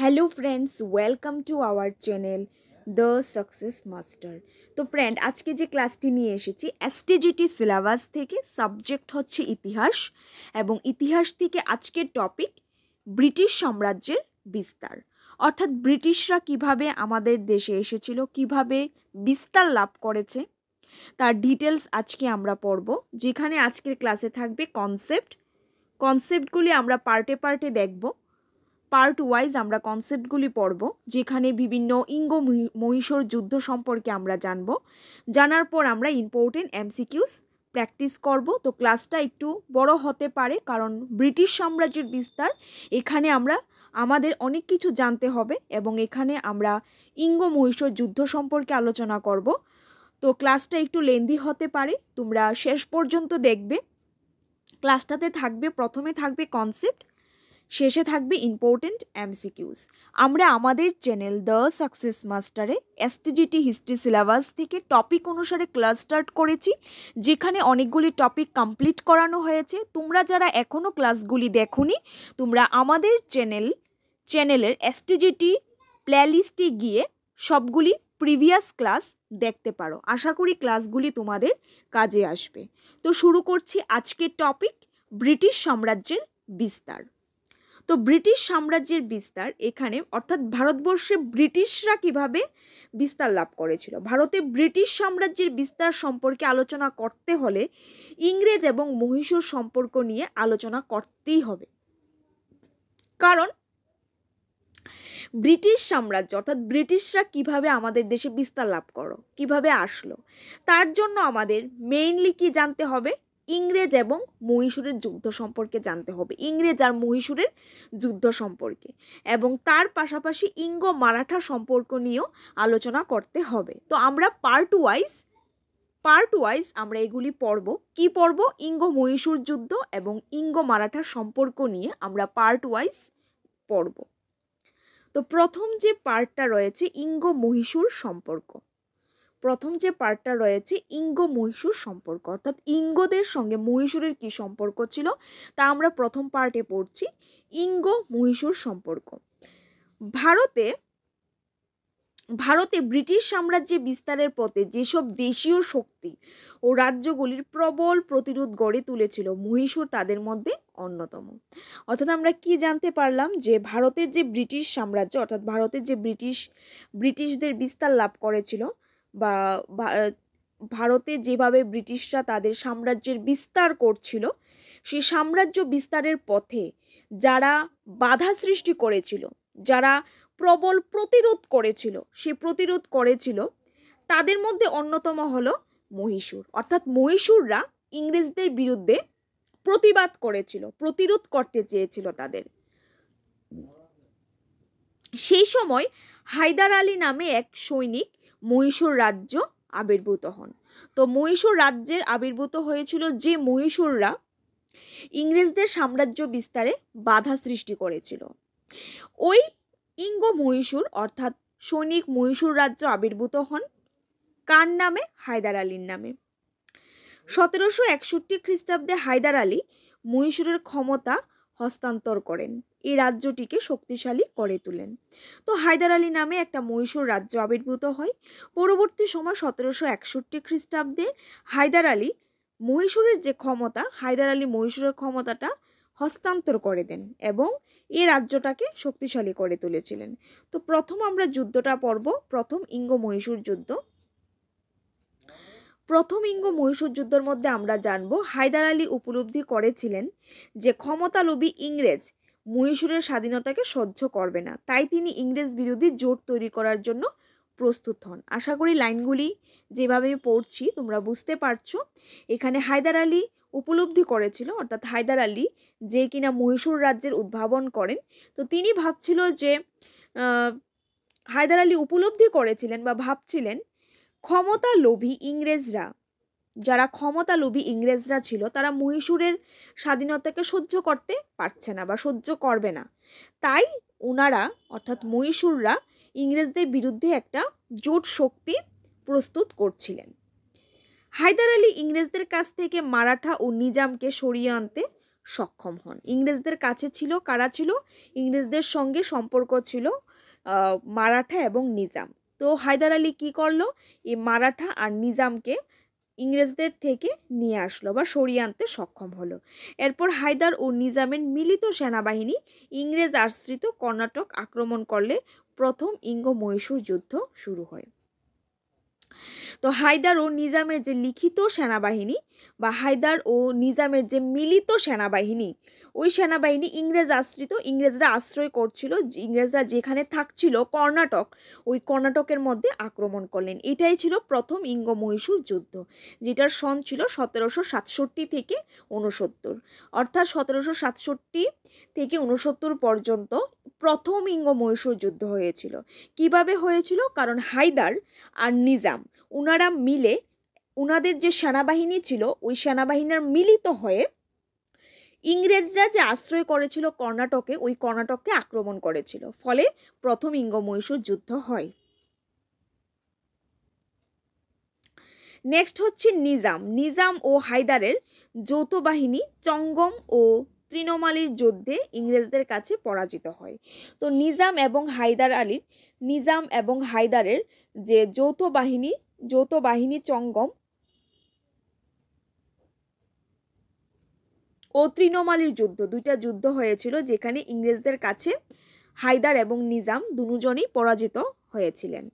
hello friends welcome to our channel the success Master তো friend আজকে যে ক্লাসটি নিয়ে এসেছি এসটিজিটি সিলেবাস থেকে সাবজেক্ট হচ্ছে ইতিহাস এবং ইতিহাস থেকে আজকের টপিক ব্রিটিশ সাম্রাজ্যের বিস্তার অর্থাৎ ব্রিটিশরা কিভাবে আমাদের দেশে এসেছিল কিভাবে বিস্তার লাভ করেছে তার ডিটেলস আজকে আমরা পড়ব যেখানে আজকের ক্লাসে থাকবে কনসেপ্ট কনসেপ্টগুলি আমরা পার্টে পার্টে দেখব পার্ট ওয়াইজ আমরা কনসেপ্টগুলি পড়ব যেখানে বিভিন্ন ইঙ্গ মহিষর যুদ্ধ সম্পর্কে আমরা জানব জানার পর আমরা ইম্পর্টেন্ট এমসিকিউস প্র্যাকটিস করব তো ক্লাসটা একটু বড় হতে পারে কারণ ব্রিটিশ সাম্রাজ্যের বিস্তার এখানে আমরা আমাদের অনেক কিছু জানতে হবে এবং এখানে আমরা ইঙ্গ মহিষর যুদ্ধ সম্পর্কে আলোচনা করব তো ক্লাসটা একটু লেন্দি হতে পারে তোমরা শেষ পর্যন্ত দেখবে ক্লাসটাতে থাকবে প্রথমে থাকবে কনসেপ্ট শেষে থাকবে ইম্পর্টেন্ট এমসিকিউস আমরা আমাদের চ্যানেল দ্য সাকসেস মাস্টারে এসটিজিটি হিস্ট্রি সিলেবাস থেকে টপিক অনুসারে ক্লাস স্টার্ট করেছি যেখানে অনেকগুলি টপিক কমপ্লিট করানো হয়েছে তোমরা যারা এখনও ক্লাসগুলি দেখোনি তোমরা আমাদের চ্যানেল চ্যানেলের এসটিজিটি প্লেলিস্টে গিয়ে সবগুলি প্রিভিয়াস ক্লাস দেখতে পারো আশা করি ক্লাসগুলি তোমাদের কাজে আসবে তো শুরু করছি আজকের টপিক ব্রিটিশ সাম্রাজ্যের বিস্তার তো ব্রিটিশ সাম্রাজ্যের বিস্তার এখানে অর্থাৎ ভারতবর্ষে ব্রিটিশরা কিভাবে বিস্তার লাভ করেছিল ভারতে ব্রিটিশ সাম্রাজ্যের বিস্তার সম্পর্কে আলোচনা করতে হলে ইংরেজ এবং মহীশূর সম্পর্ক নিয়ে আলোচনা করতেই হবে কারণ ব্রিটিশ সাম্রাজ্য অর্থাৎ ব্রিটিশরা কিভাবে আমাদের দেশে বিস্তার লাভ করো কিভাবে আসলো তার জন্য আমাদের মেইনলি কি জানতে হবে ইংরেজ এবং মহীশূরের যুদ্ধ সম্পর্কে জানতে হবে ইংরেজ আর মহীশূরের যুদ্ধ সম্পর্কে এবং তার পাশাপাশি ইঙ্গ মারাঠা সম্পর্ক নিয়েও আলোচনা করতে হবে তো আমরা পার্ট ওয়াইজ পার্ট ওয়াইজ আমরা এগুলি পড়ব কি পড়ব ইঙ্গ মহীশূর যুদ্ধ এবং ইঙ্গ মারাঠা সম্পর্ক নিয়ে আমরা পার্ট ওয়াইজ পড়ব তো প্রথম যে পার্টটা রয়েছে ইঙ্গ মহীশূর সম্পর্ক প্রথম যে পার্টটা রয়েছে ইঙ্গ মহীশূর সম্পর্ক অর্থাৎ ইঙ্গদের সঙ্গে মহীশূরের কি সম্পর্ক ছিল তা আমরা প্রথম পার্টে পড়ছি ইঙ্গ মহীশূর সম্পর্ক ভারতে ভারতে ব্রিটিশ সাম্রাজ্যে বিস্তারের পথে যেসব দেশীয় শক্তি ও রাজ্যগুলির প্রবল প্রতিরোধ গড়ে তুলেছিল মহীশূর তাদের মধ্যে অন্যতম অর্থাৎ আমরা কি জানতে পারলাম যে ভারতের যে ব্রিটিশ সাম্রাজ্য অর্থাৎ ভারতের যে ব্রিটিশ ব্রিটিশদের বিস্তার লাভ করেছিল বা ভারতে যেভাবে ব্রিটিশরা তাদের সাম্রাজ্যের বিস্তার করছিল সেই সাম্রাজ্য বিস্তারের পথে যারা বাধা সৃষ্টি করেছিল যারা প্রবল প্রতিরোধ করেছিল সে প্রতিরোধ করেছিল তাদের মধ্যে অন্যতম হলো মহীশূর অর্থাৎ মহীশূররা ইংরেজদের বিরুদ্ধে প্রতিবাদ করেছিল প্রতিরোধ করতে চেয়েছিল তাদের সেই সময় হায়দার আলী নামে এক সৈনিক মহীশূর রাজ্য আবির্ভূত হন তো মহীশূর রাজ্যের আবির্ভূত হয়েছিল যে মহীশূররা ইংরেজদের সাম্রাজ্য বিস্তারে বাধা সৃষ্টি করেছিল ওই ইঙ্গ মহীশূর অর্থাৎ সৈনিক মহীশূর রাজ্য আবির্ভূত হন কার নামে হায়দার আলীর নামে সতেরোশো একষট্টি খ্রিস্টাব্দে হায়দার আলী মহীশূরের ক্ষমতা হস্তান্তর করেন এই রাজ্যটিকে শক্তিশালী করে তোলেন তো হায়দার আলী নামে একটা মহীশূর রাজ্য আবির্ভূত হয় পরবর্তী সময় সতেরোশো একষট্টি খ্রিস্টাব্দে হায়দার আলী মহীশূরের যে ক্ষমতা হায়দার আলী মহীশূরের ক্ষমতাটা হস্তান্তর করে দেন এবং এ রাজ্যটাকে শক্তিশালী করে তুলেছিলেন তো প্রথম আমরা যুদ্ধটা পর্ব প্রথম ইঙ্গ মহীশূর যুদ্ধ প্রথম ইঙ্গ মহীশূর যুদ্ধের মধ্যে আমরা জানব হায়দার আলী উপলব্ধি করেছিলেন যে ক্ষমতালোভী ইংরেজ মহীশূরের স্বাধীনতাকে সহ্য করবে না তাই তিনি ইংরেজ বিরোধী জোট তৈরি করার জন্য প্রস্তুত হন আশা করি লাইনগুলি যেভাবে আমি পড়ছি তোমরা বুঝতে পারছো এখানে হায়দার আলী উপলব্ধি করেছিল অর্থাৎ হায়দার আলী যে কিনা মহীশূর রাজ্যের উদ্ভাবন করেন তো তিনি ভাবছিল যে হায়দার আলী উপলব্ধি করেছিলেন বা ভাবছিলেন ক্ষমতা লোভী ইংরেজরা যারা ক্ষমতা লোভী ইংরেজরা ছিল তারা মহীশূরের স্বাধীনতাকে সহ্য করতে পারছে না বা সহ্য করবে না তাই ওনারা অর্থাৎ মহীশূররা ইংরেজদের বিরুদ্ধে একটা জোট শক্তি প্রস্তুত করছিলেন হায়দার আলী ইংরেজদের কাছ থেকে মারাঠা ও নিজামকে সরিয়ে আনতে সক্ষম হন ইংরেজদের কাছে ছিল কারা ছিল ইংরেজদের সঙ্গে সম্পর্ক ছিল মারাঠা এবং নিজাম তো হায়দার আলী কী করলো এই মারাঠা আর নিজামকে ইংরেজদের থেকে নিয়ে আসলো বা সরিয়ে আনতে সক্ষম হলো এরপর হায়দার ও নিজামের মিলিত সেনাবাহিনী ইংরেজ আশ্রিত কর্ণাটক আক্রমণ করলে প্রথম ইঙ্গ মহীশূর যুদ্ধ শুরু হয় তো হায়দার ও নিজামের যে লিখিত সেনাবাহিনী বা হায়দার ও নিজামের যে মিলিত সেনাবাহিনী ওই সেনাবাহিনী ইংরেজ আশ্রিত ইংরেজরা আশ্রয় করছিল ইংরেজরা যেখানে থাকছিল কর্ণাটক ওই কর্ণাটকের মধ্যে আক্রমণ করলেন এটাই ছিল প্রথম ইঙ্গ মহীশূর যুদ্ধ যেটার সন ছিল সতেরোশো সাতষট্টি থেকে উনসত্তর অর্থাৎ সতেরোশো সাতষট্টি থেকে ঊনসত্তর পর্যন্ত প্রথম ইঙ্গ মহীশূর যুদ্ধ হয়েছিল কিভাবে হয়েছিল কারণ হায়দার আর নিজাম ওনারা মিলে উনাদের যে সেনাবাহিনী ছিল ওই সেনাবাহিনীর মিলিত হয়ে ইংরেজরা যে আশ্রয় করেছিল কর্ণাটকে ওই কর্ণাটককে আক্রমণ করেছিল ফলে প্রথম ইঙ্গ মহীশূর যুদ্ধ হয় নেক্সট হচ্ছে নিজাম নিজাম ও হায়দারের যৌথ বাহিনী চঙ্গম ও তৃণমালির যুদ্ধে ইংরেজদের কাছে পরাজিত হয় তো নিজাম এবং হায়দার আলীর নিজাম এবং হায়দারের যে যৌথ বাহিনী যৌথ বাহিনী চঙ্গম ও তৃণমালির যুদ্ধ দুইটা যুদ্ধ হয়েছিল যেখানে ইংরেজদের কাছে হায়দার এবং নিজাম দুজনই পরাজিত হয়েছিলেন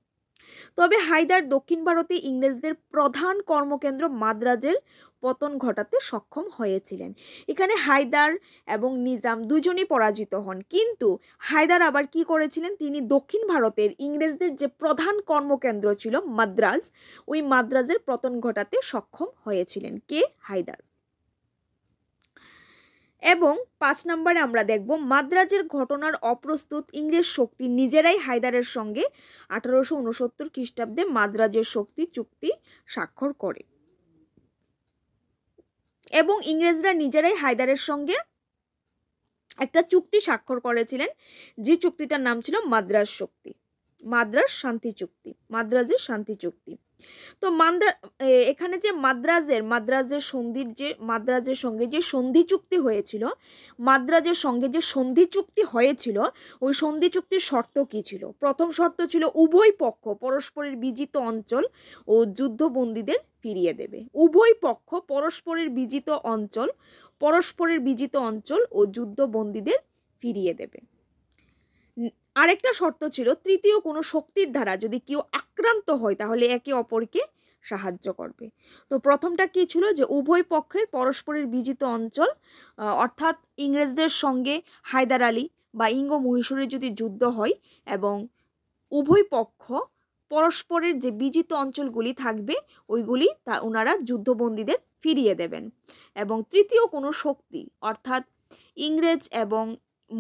তবে হায়দার দক্ষিণ ভারতে ইংরেজদের প্রধান কর্মকেন্দ্র মাদ্রাজের পতন ঘটাতে সক্ষম হয়েছিলেন এখানে হায়দার এবং নিজাম দুজনই পরাজিত হন কিন্তু হায়দার আবার কি করেছিলেন তিনি দক্ষিণ ভারতের ইংরেজদের যে প্রধান কর্মকেন্দ্র ছিল মাদ্রাজ ওই মাদ্রাজের পতন ঘটাতে সক্ষম হয়েছিলেন কে হায়দার এবং পাঁচ নম্বরে আমরা দেখব মাদ্রাজের ঘটনার অপ্রস্তুত ইংরেজ শক্তি নিজেরাই হায়দারের সঙ্গে আঠারোশো উনসত্তর খ্রিস্টাব্দে মাদ্রাজের শক্তি চুক্তি স্বাক্ষর করে এবং ইংরেজরা নিজেরাই হায়দারের সঙ্গে একটা চুক্তি স্বাক্ষর করেছিলেন যে চুক্তিটার নাম ছিল মাদ্রাজ শক্তি মাদ্রাজ শান্তি চুক্তি মাদ্রাজের শান্তি চুক্তি তো মান্দা এখানে যে মাদ্রাজের মাদ্রাজের সন্ধির যে মাদ্রাজের সঙ্গে যে সন্ধি চুক্তি হয়েছিল মাদ্রাজের সঙ্গে যে সন্ধি চুক্তি হয়েছিল ওই সন্ধি চুক্তির শর্ত কী ছিল প্রথম শর্ত ছিল উভয় পক্ষ পরস্পরের বিজিত অঞ্চল ও যুদ্ধবন্দীদের ফিরিয়ে দেবে উভয় পক্ষ পরস্পরের বিজিত অঞ্চল পরস্পরের বিজিত অঞ্চল ও যুদ্ধবন্দীদের ফিরিয়ে দেবে আরেকটা শর্ত ছিল তৃতীয় কোনো শক্তির দ্বারা যদি কেউ আক্রান্ত হয় তাহলে একে অপরকে সাহায্য করবে তো প্রথমটা কি ছিল যে উভয় পক্ষের পরস্পরের বিজিত অঞ্চল অর্থাৎ ইংরেজদের সঙ্গে হায়দার আলী বা ইঙ্গ মহীশূরের যদি যুদ্ধ হয় এবং উভয় পক্ষ পরস্পরের যে বিজিত অঞ্চলগুলি থাকবে ওইগুলি তা ওনারা যুদ্ধবন্দীদের ফিরিয়ে দেবেন এবং তৃতীয় কোনো শক্তি অর্থাৎ ইংরেজ এবং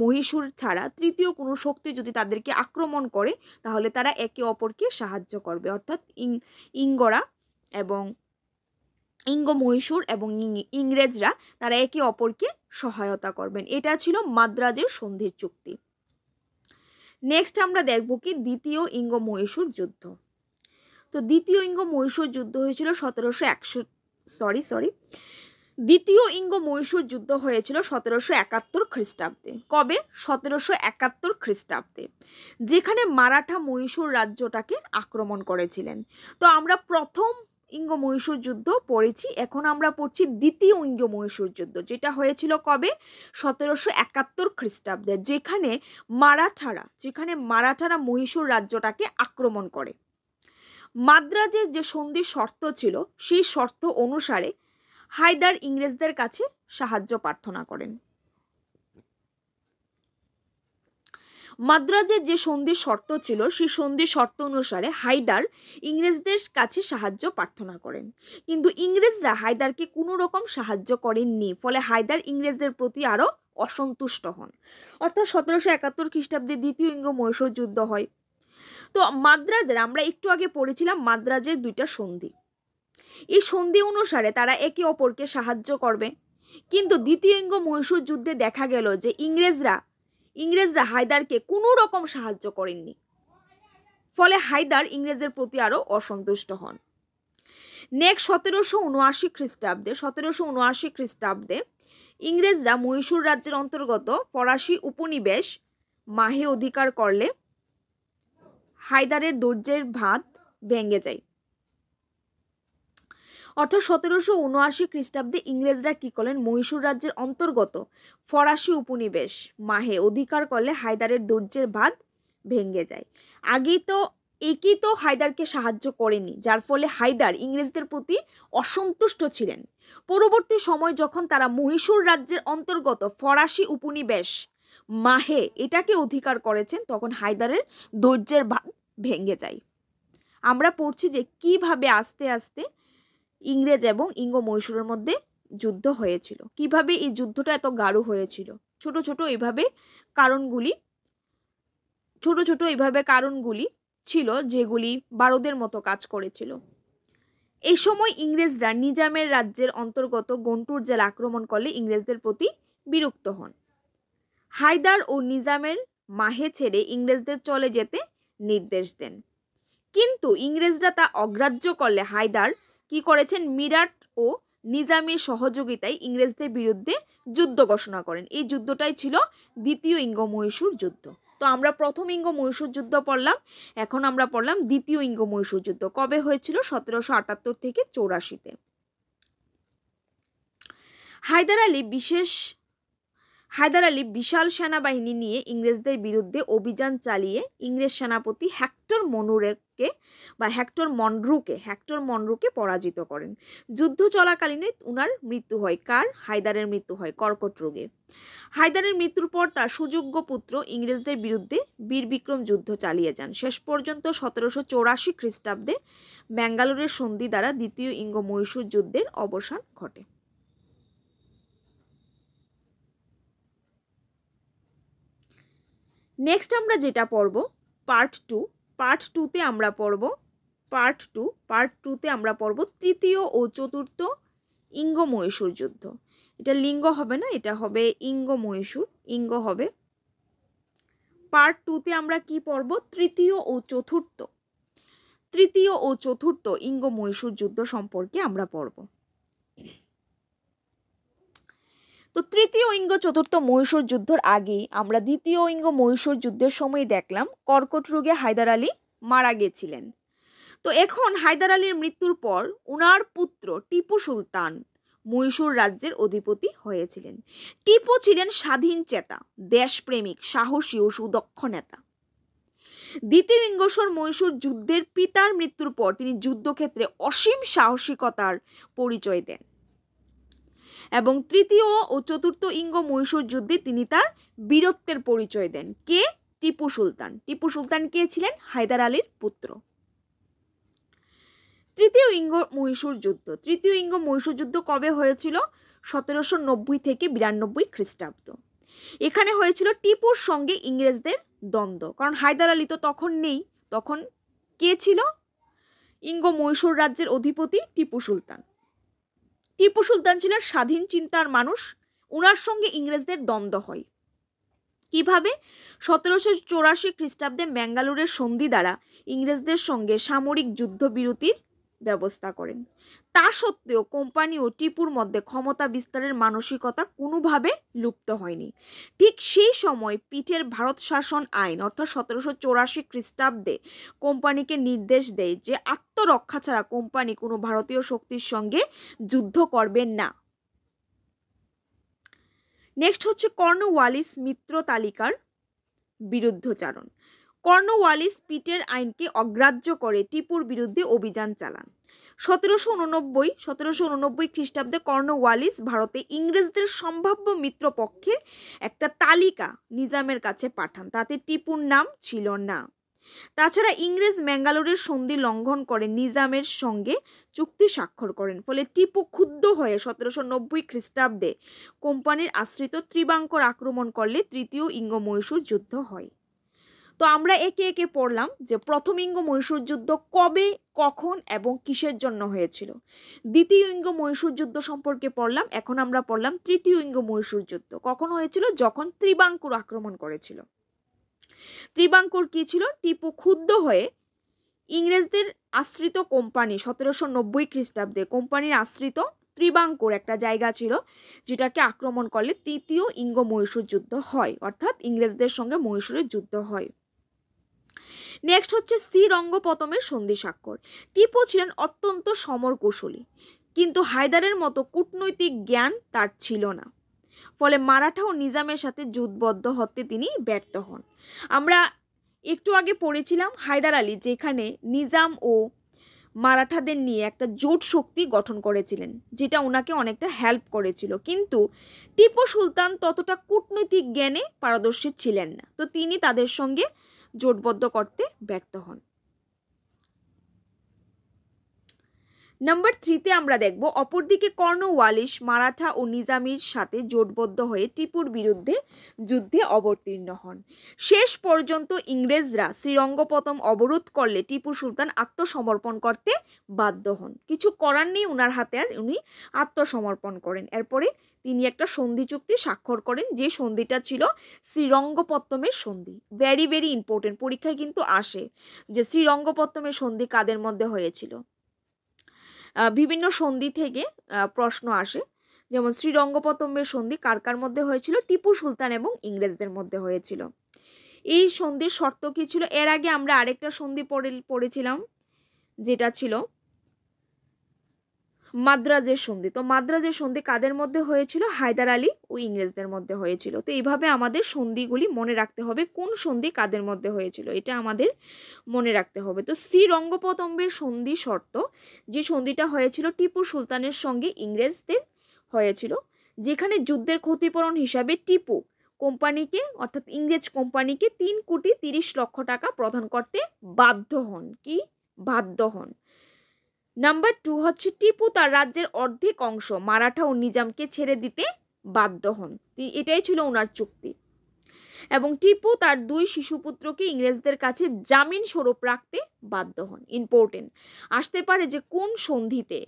মহিষুর ছাড়া তৃতীয় কোনো শক্তি যদি তাদেরকে আক্রমণ করে তাহলে তারা একে অপরকে সাহায্য করবে অর্থাৎ ইং ইঙ্গরা এবং ইঙ্গ মহীশূর এবং ইংরেজরা তারা একে অপরকে সহায়তা করবেন এটা ছিল মাদ্রাজের সন্ধির চুক্তি নেক্সট আমরা দেখব কি দ্বিতীয় ইঙ্গ মহীশূর যুদ্ধ তো দ্বিতীয় ইঙ্গ মহীশূর যুদ্ধ হয়েছিল সতেরোশো একশো সরি সরি দ্বিতীয় ইঙ্গ মহীশূর যুদ্ধ হয়েছিল সতেরোশো একাত্তর খ্রিস্টাব্দে কবে সতেরোশো একাত্তর খ্রিস্টাব্দে যেখানে মারাঠা মহীশূর রাজ্যটাকে আক্রমণ করেছিলেন তো আমরা প্রথম ইঙ্গ মহীশূর যুদ্ধ পড়েছি এখন আমরা পড়ছি দ্বিতীয় ইঙ্গ মহীশূর যুদ্ধ যেটা হয়েছিল কবে সতেরোশো একাত্তর খ্রিস্টাব্দে যেখানে মারাঠারা যেখানে মারাঠারা মহীশূর রাজ্যটাকে আক্রমণ করে মাদ্রাজের যে সন্ধির শর্ত ছিল সেই শর্ত অনুসারে হায়দার ইংরেজদের কাছে সাহায্য প্রার্থনা করেন মাদ্রাজের যে সন্ধি শর্ত ছিল সেই সন্ধি শর্ত অনুসারে হায়দার ইংরেজদের কাছে সাহায্য প্রার্থনা করেন কিন্তু ইংরেজরা হায়দারকে কোনো রকম সাহায্য করেননি ফলে হায়দার ইংরেজদের প্রতি আরও অসন্তুষ্ট হন অর্থাৎ সতেরোশো একাত্তর খ্রিস্টাব্দে দ্বিতীয় ইঙ্গ মহীশূর যুদ্ধ হয় তো মাদ্রাজের আমরা একটু আগে পড়েছিলাম মাদ্রাজের দুইটা সন্ধি এই সন্ধি অনুসারে তারা একে অপরকে সাহায্য করবে কিন্তু দ্বিতীয় ইঙ্গ মহীশূর যুদ্ধে দেখা গেল যে ইংরেজরা ইংরেজরা হায়দারকে কোনো রকম সাহায্য করেননি ফলে হায়দার ইংরেজের প্রতি আরও অসন্তুষ্ট হন নেক্সট সতেরোশো উনআশি খ্রিস্টাব্দে সতেরোশো উনআশি খ্রিস্টাব্দে ইংরেজরা মহীশূর রাজ্যের অন্তর্গত ফরাসি উপনিবেশ মাহে অধিকার করলে হায়দারের দৈর্যের ভাত ভেঙে যায় অর্থাৎ সতেরোশো উনআশি খ্রিস্টাব্দে ইংরেজরা কী করলেন মহীশূর রাজ্যের অন্তর্গত ফরাসি উপনিবেশ মাহে অধিকার করলে হায়দারের ধৈর্যের ভাত ভেঙে যায় আগেই তো একই তো হায়দারকে সাহায্য করেনি যার ফলে হায়দার ইংরেজদের প্রতি অসন্তুষ্ট ছিলেন পরবর্তী সময় যখন তারা মহীশূর রাজ্যের অন্তর্গত ফরাসি উপনিবেশ মাহে এটাকে অধিকার করেছেন তখন হায়দারের ধৈর্যের ভাগ ভেঙে যায় আমরা পড়ছি যে কিভাবে আস্তে আস্তে ইংরেজ এবং ইঙ্গ মহীশূরের মধ্যে যুদ্ধ হয়েছিল কিভাবে এই যুদ্ধটা এত গাঢ় হয়েছিল ছোট ছোট এইভাবে কারণগুলি ছোট ছোট এইভাবে কারণগুলি ছিল যেগুলি বারোদের মতো কাজ করেছিল এই সময় ইংরেজরা নিজামের রাজ্যের অন্তর্গত গন্টুর জেলা আক্রমণ করলে ইংরেজদের প্রতি বিরক্ত হন হায়দার ও নিজামের মাহে ছেড়ে ইংরেজদের চলে যেতে নির্দেশ দেন কিন্তু ইংরেজরা তা অগ্রাহ্য করলে হায়দার কি করেছেন মিরাট ও নিজামের সহযোগিতায় ইংরেজদের বিরুদ্ধে যুদ্ধ ঘোষণা করেন এই যুদ্ধটাই ছিল দ্বিতীয় ইঙ্গ মহীশূর যুদ্ধ তো আমরা প্রথম ইঙ্গ মহীশূর যুদ্ধ পড়লাম এখন আমরা পড়লাম দ্বিতীয় ইঙ্গ মহীশূর যুদ্ধ কবে হয়েছিল সতেরোশো আটাত্তর থেকে চৌরাশিতে হায়দার আলী বিশেষ হায়দার আলী বিশাল সেনাবাহিনী নিয়ে ইংরেজদের বিরুদ্ধে অভিযান চালিয়ে ইংরেজ সেনাপতি হেক্টর মনুরেক মন্ড্রুকে বা হ্যাক্টর মন্ড্রুকে হ্যাক্টর মন্ড্রুকে পরাজিত করেন যুদ্ধ চলাকালীনে উনার মৃত্যু হয় কার হায়দারের মৃত্যু হয় কর্কট রোগে হায়দারের মৃত্যুর পর তার সুযোগ্য পুত্র ইংরেজদের বিরুদ্ধে বীরবিক্রম যুদ্ধ চালিয়ে যান শেষ পর্যন্ত সতেরোশো চৌরাশি খ্রিস্টাব্দে ব্যাঙ্গালোরের সন্ধি দ্বারা দ্বিতীয় ইঙ্গ মহীশূর যুদ্ধের অবসান ঘটে নেক্সট আমরা যেটা পড়ব পার্ট টু পার্ট টুতে আমরা পড়ব পার্ট টু পার্ট টুতে আমরা পড়ব তৃতীয় ও চতুর্থ ইঙ্গ মহীশূর যুদ্ধ এটা লিঙ্গ হবে না এটা হবে ইঙ্গ মহীশূর ইঙ্গ হবে পার্ট টুতে আমরা কি পড়ব তৃতীয় ও চতুর্থ তৃতীয় ও চতুর্থ ইঙ্গ মহীশূর যুদ্ধ সম্পর্কে আমরা পড়ব তো তৃতীয় ইঙ্গ চতুর্থ মহীশূর যুদ্ধর আগেই আমরা দ্বিতীয় ইঙ্গ মহীশূর যুদ্ধের সময় দেখলাম কর্কট রোগে হায়দার আলী মারা গেছিলেন তো এখন হায়দার আলীর মৃত্যুর পর উনার পুত্র টিপু সুলতান মহীশূর রাজ্যের অধিপতি হয়েছিলেন টিপু ছিলেন স্বাধীন চেতা দেশপ্রেমিক সাহসী ও সুদক্ষ নেতা দ্বিতীয় ইঙ্গসর মহীশূর যুদ্ধের পিতার মৃত্যুর পর তিনি যুদ্ধক্ষেত্রে অসীম সাহসিকতার পরিচয় দেন এবং তৃতীয় ও চতুর্থ ইঙ্গ মহীশূর যুদ্ধে তিনি তার বীরত্বের পরিচয় দেন কে টিপু সুলতান টিপু সুলতান কে ছিলেন হায়দার আলীর পুত্র তৃতীয় ইঙ্গ মহীশূর যুদ্ধ তৃতীয় ইঙ্গ মহীশূর যুদ্ধ কবে হয়েছিল সতেরোশো নব্বই থেকে বিরানব্বই খ্রিস্টাব্দ এখানে হয়েছিল টিপুর সঙ্গে ইংরেজদের দ্বন্দ্ব কারণ হায়দার আলী তো তখন নেই তখন কে ছিল ইঙ্গ মহীশূর রাজ্যের অধিপতি টিপু সুলতান টিপু সুলতান ছিলেন স্বাধীন চিন্তার মানুষ উনার সঙ্গে ইংরেজদের দ্বন্দ্ব হয় কিভাবে সতেরোশো চৌরাশি খ্রিস্টাব্দে ম্যাঙ্গালোরের সন্ধি দ্বারা ইংরেজদের সঙ্গে সামরিক যুদ্ধবিরতির ব্যবস্থা করেন তা সত্ত্বেও কোম্পানি ও টিপুর মধ্যে ক্ষমতা বিস্তারের মানসিকতা কোনোভাবে লুপ্ত হয়নি ঠিক সেই সময় পিঠের ভারত শাসন আইন অর্থাৎ সতেরোশো চৌরাশি খ্রিস্টাব্দে কোম্পানিকে নির্দেশ দেয় যে আত্মরক্ষা ছাড়া কোম্পানি কোনো ভারতীয় শক্তির সঙ্গে যুদ্ধ করবেন না নেক্সট হচ্ছে কর্ণওয়ালিস মিত্র তালিকার বিরুদ্ধচারণ কর্ণওয়ালিস পিটের আইনকে অগ্রাহ্য করে টিপুর বিরুদ্ধে অভিযান চালান সতেরোশো উননব্বই সতেরোশো উননব্বই খ্রিস্টাব্দে কর্ণওয়ালিস ভারতে ইংরেজদের সম্ভাব্য মিত্রপক্ষের একটা তালিকা নিজামের কাছে পাঠান তাতে টিপুর নাম ছিল না তাছাড়া ইংরেজ ম্যাঙ্গালোরের সন্ধি লঙ্ঘন করে নিজামের সঙ্গে চুক্তি স্বাক্ষর করেন ফলে টিপু ক্ষুব্ধ হয়ে সতেরোশো নব্বই খ্রিস্টাব্দে কোম্পানির আশ্রিত ত্রিবাঙ্কর আক্রমণ করলে তৃতীয় ইঙ্গ মহীশূর যুদ্ধ হয় তো আমরা একে একে পড়লাম যে প্রথম ইঙ্গ মহীশূর যুদ্ধ কবে কখন এবং কিসের জন্য হয়েছিল দ্বিতীয় ইঙ্গ মহীশূর যুদ্ধ সম্পর্কে পড়লাম এখন আমরা পড়লাম তৃতীয় ইঙ্গ মহীশূর যুদ্ধ কখন হয়েছিল যখন ত্রিবাঙ্কুর আক্রমণ করেছিল ত্রিবাঙ্কুর কী ছিল টিপু ক্ষুব্ধ হয়ে ইংরেজদের আশ্রিত কোম্পানি সতেরোশো নব্বই খ্রিস্টাব্দে কোম্পানির আশ্রিত ত্রিবাঙ্কুর একটা জায়গা ছিল যেটাকে আক্রমণ করলে তৃতীয় ইঙ্গ মহীশূর যুদ্ধ হয় অর্থাৎ ইংরেজদের সঙ্গে মহীশূরের যুদ্ধ হয় নেক্সট হচ্ছে সি রঙ্গপতমের সন্ধি স্বাক্ষর টিপু ছিলেন অত্যন্ত সমর কৌশলী কিন্তু হায়দারের মতো কূটনৈতিক জ্ঞান তার ছিল না ফলে মারাঠা ও নিজামের সাথে যুদ্ধবদ্ধ হতে তিনি ব্যর্থ হন আমরা একটু আগে পড়েছিলাম হায়দার আলী যেখানে নিজাম ও মারাঠাদের নিয়ে একটা জোট শক্তি গঠন করেছিলেন যেটা ওনাকে অনেকটা হেল্প করেছিল কিন্তু টিপু সুলতান ততটা কূটনৈতিক জ্ঞানে পারদর্শী ছিলেন না তো তিনি তাদের সঙ্গে জোটবদ্ধ করতে ব্যর্থ হন নাম্বার থ্রিতে আমরা দেখব অপরদিকে কর্ণ কর্ণওয়ালিস মারাঠা ও নিজামির সাথে জোটবদ্ধ হয়ে টিপুর বিরুদ্ধে যুদ্ধে অবতীর্ণ হন শেষ পর্যন্ত ইংরেজরা শ্রীরঙ্গপতম অবরোধ করলে টিপু সুলতান আত্মসমর্পণ করতে বাধ্য হন কিছু করার নেই ওনার হাতে আর উনি আত্মসমর্পণ করেন এরপরে তিনি একটা সন্ধি চুক্তি স্বাক্ষর করেন যে সন্ধিটা ছিল শ্রীরঙ্গপত্তমের সন্ধি ভেরি ভেরি ইম্পর্টেন্ট পরীক্ষায় কিন্তু আসে যে শ্রীরঙ্গপত্তমের সন্ধি কাদের মধ্যে হয়েছিল বিভিন্ন সন্ধি থেকে প্রশ্ন আসে যেমন শ্রীরঙ্গপত্তমের সন্ধি কার কার মধ্যে হয়েছিল টিপু সুলতান এবং ইংরেজদের মধ্যে হয়েছিল এই সন্ধির শর্ত কী ছিল এর আগে আমরা আরেকটা সন্ধি পড়ে পড়েছিলাম যেটা ছিল মাদ্রাজের সন্ধি তো মাদ্রাজের সন্ধি কাদের মধ্যে হয়েছিল হায়দার আলী ও ইংরেজদের মধ্যে হয়েছিল তো এইভাবে আমাদের সন্ধিগুলি মনে রাখতে হবে কোন সন্ধি কাদের মধ্যে হয়েছিল এটা আমাদের মনে রাখতে হবে তো সি রঙ্গপতম্বের সন্ধি শর্ত যে সন্ধিটা হয়েছিল টিপু সুলতানের সঙ্গে ইংরেজদের হয়েছিল যেখানে যুদ্ধের ক্ষতিপূরণ হিসাবে টিপু কোম্পানিকে অর্থাৎ ইংরেজ কোম্পানিকে তিন কোটি তিরিশ লক্ষ টাকা প্রদান করতে বাধ্য হন কি বাধ্য হন নাম্বার টু হচ্ছে টিপু তার রাজ্যের অর্ধেক অংশ মারাঠা ও নিজামকে ছেড়ে দিতে বাধ্য হন এটাই ছিল ওনার চুক্তি এবং টিপু তার দুই শিশুপুত্রকে ইংরেজদের কাছে জামিন স্বরূপ রাখতে বাধ্য হন ইম্পর্টেন্ট আসতে পারে যে কোন সন্ধিতে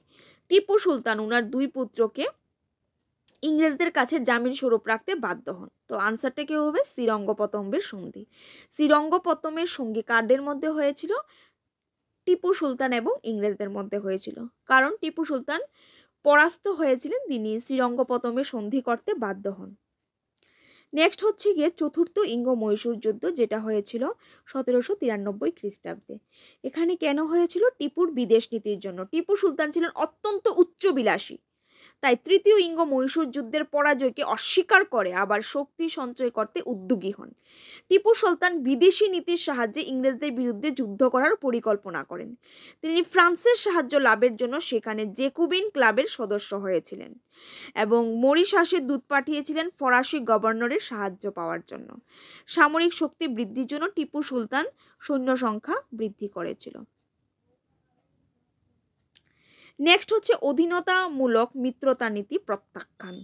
টিপু সুলতান ওনার দুই পুত্রকে ইংরেজদের কাছে জামিন স্বরূপ রাখতে বাধ্য হন তো আনসারটা কেউ হবে শ্রীরঙ্গপতম্বের সন্ধি শ্রীরঙ্গপতমের সঙ্গী কাদের মধ্যে হয়েছিল টিপু সুলতান এবং ইংরেজদের মধ্যে হয়েছিল কারণ টিপু সুলতান পরাস্ত হয়েছিলেন তিনি শ্রীরঙ্গপতমে সন্ধি করতে বাধ্য হন নেক্সট হচ্ছে গিয়ে চতুর্থ ইঙ্গ মহীশূর যুদ্ধ যেটা হয়েছিল সতেরোশো তিরানব্বই খ্রিস্টাব্দে এখানে কেন হয়েছিল টিপুর বিদেশ নীতির জন্য টিপু সুলতান ছিলেন অত্যন্ত উচ্চবিলাসী তাই তৃতীয় ইঙ্গ মহীশূর যুদ্ধের পরাজয়কে অস্বীকার করে আবার শক্তি সঞ্চয় করতে উদ্যোগী হন টিপু সুলতান বিদেশি নীতির সাহায্যে ইংরেজদের বিরুদ্ধে যুদ্ধ করার পরিকল্পনা করেন তিনি ফ্রান্সের সাহায্য লাভের জন্য সেখানে জেকুবিন ক্লাবের সদস্য হয়েছিলেন এবং মরিশাসে দূত পাঠিয়েছিলেন ফরাসি গভর্নরের সাহায্য পাওয়ার জন্য সামরিক শক্তি বৃদ্ধির জন্য টিপু সুলতান সৈন্য সংখ্যা বৃদ্ধি করেছিল নেক্সট হচ্ছে অধীনতামূলক মিত্রতা নীতি প্রত্যাখ্যান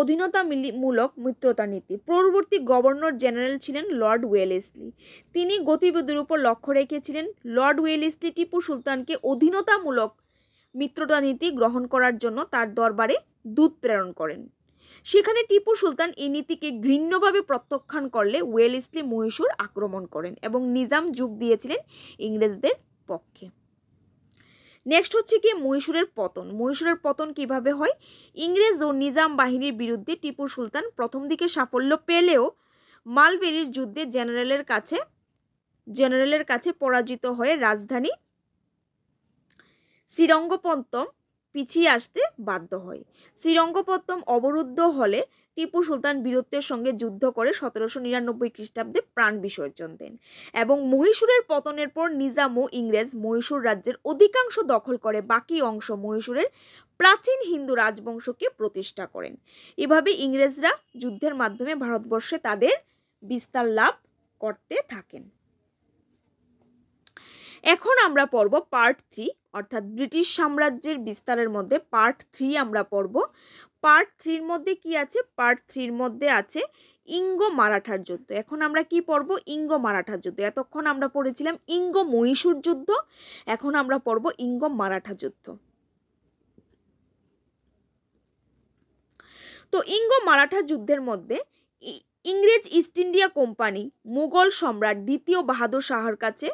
অধীনতা মূলক মিত্রতা নীতি পরবর্তী গভর্নর জেনারেল ছিলেন লর্ড ওয়েলেসলি তিনি গতিবিধির উপর লক্ষ্য রেখেছিলেন লর্ড ওয়েলেসলি টিপু সুলতানকে অধীনতামূলক মিত্রতা নীতি গ্রহণ করার জন্য তার দরবারে দূত প্রেরণ করেন সেখানে টিপু সুলতান এই নীতিকে ঘৃণ্যভাবে প্রত্যাখ্যান করলে ওয়েলেসলি মহীশূর আক্রমণ করেন এবং নিজাম যোগ দিয়েছিলেন ইংরেজদের পক্ষে নেক্সট হচ্ছে কি মহীশূরের পতন মহীশূরের পতন কিভাবে হয় ইংরেজ ও নিজাম বাহিনীর বিরুদ্ধে টিপু সুলতান প্রথম দিকে সাফল্য পেলেও মালবেরির যুদ্ধে জেনারেলের কাছে জেনারেলের কাছে পরাজিত হয়ে রাজধানী শ্রীরঙ্গপত্তম পিছিয়ে আসতে বাধ্য হয় শ্রীরঙ্গপত্তম অবরুদ্ধ হলে টিপু সুলতান বীরত্বের সঙ্গে যুদ্ধ করে সতেরোশো নিরানব্বই খ্রিস্টাব্দে প্রাণ বিসর্জন দেন এবং মহীশূরের পতনের পর নিজাম ও ইংরেজ মহীশূর রাজ্যের অধিকাংশ দখল করে বাকি অংশ মহীশূরের প্রাচীন হিন্দু রাজবংশকে প্রতিষ্ঠা করেন এভাবে ইংরেজরা যুদ্ধের মাধ্যমে ভারতবর্ষে তাদের বিস্তার লাভ করতে থাকেন এখন আমরা পড়ব পার্ট থ্রি অর্থাৎ ব্রিটিশ সাম্রাজ্যের বিস্তারের মধ্যে পার্ট থ্রি আমরা পড়ব পার্ট থ্রির মধ্যে কি আছে পার্ট থ্রির মধ্যে আছে ইঙ্গ মারাঠার যুদ্ধ এখন আমরা কি পড়ব ইঙ্গ মারাঠা যুদ্ধ এতক্ষণ আমরা পড়েছিলাম ইঙ্গ মহীশূর যুদ্ধ এখন আমরা পড়ব ইঙ্গ মারাঠা যুদ্ধ তো ইঙ্গ মারাঠা যুদ্ধের মধ্যে ইংরেজ ইস্ট ইন্ডিয়া কোম্পানি মুঘল সম্রাট দ্বিতীয় বাহাদুর শাহর কাছে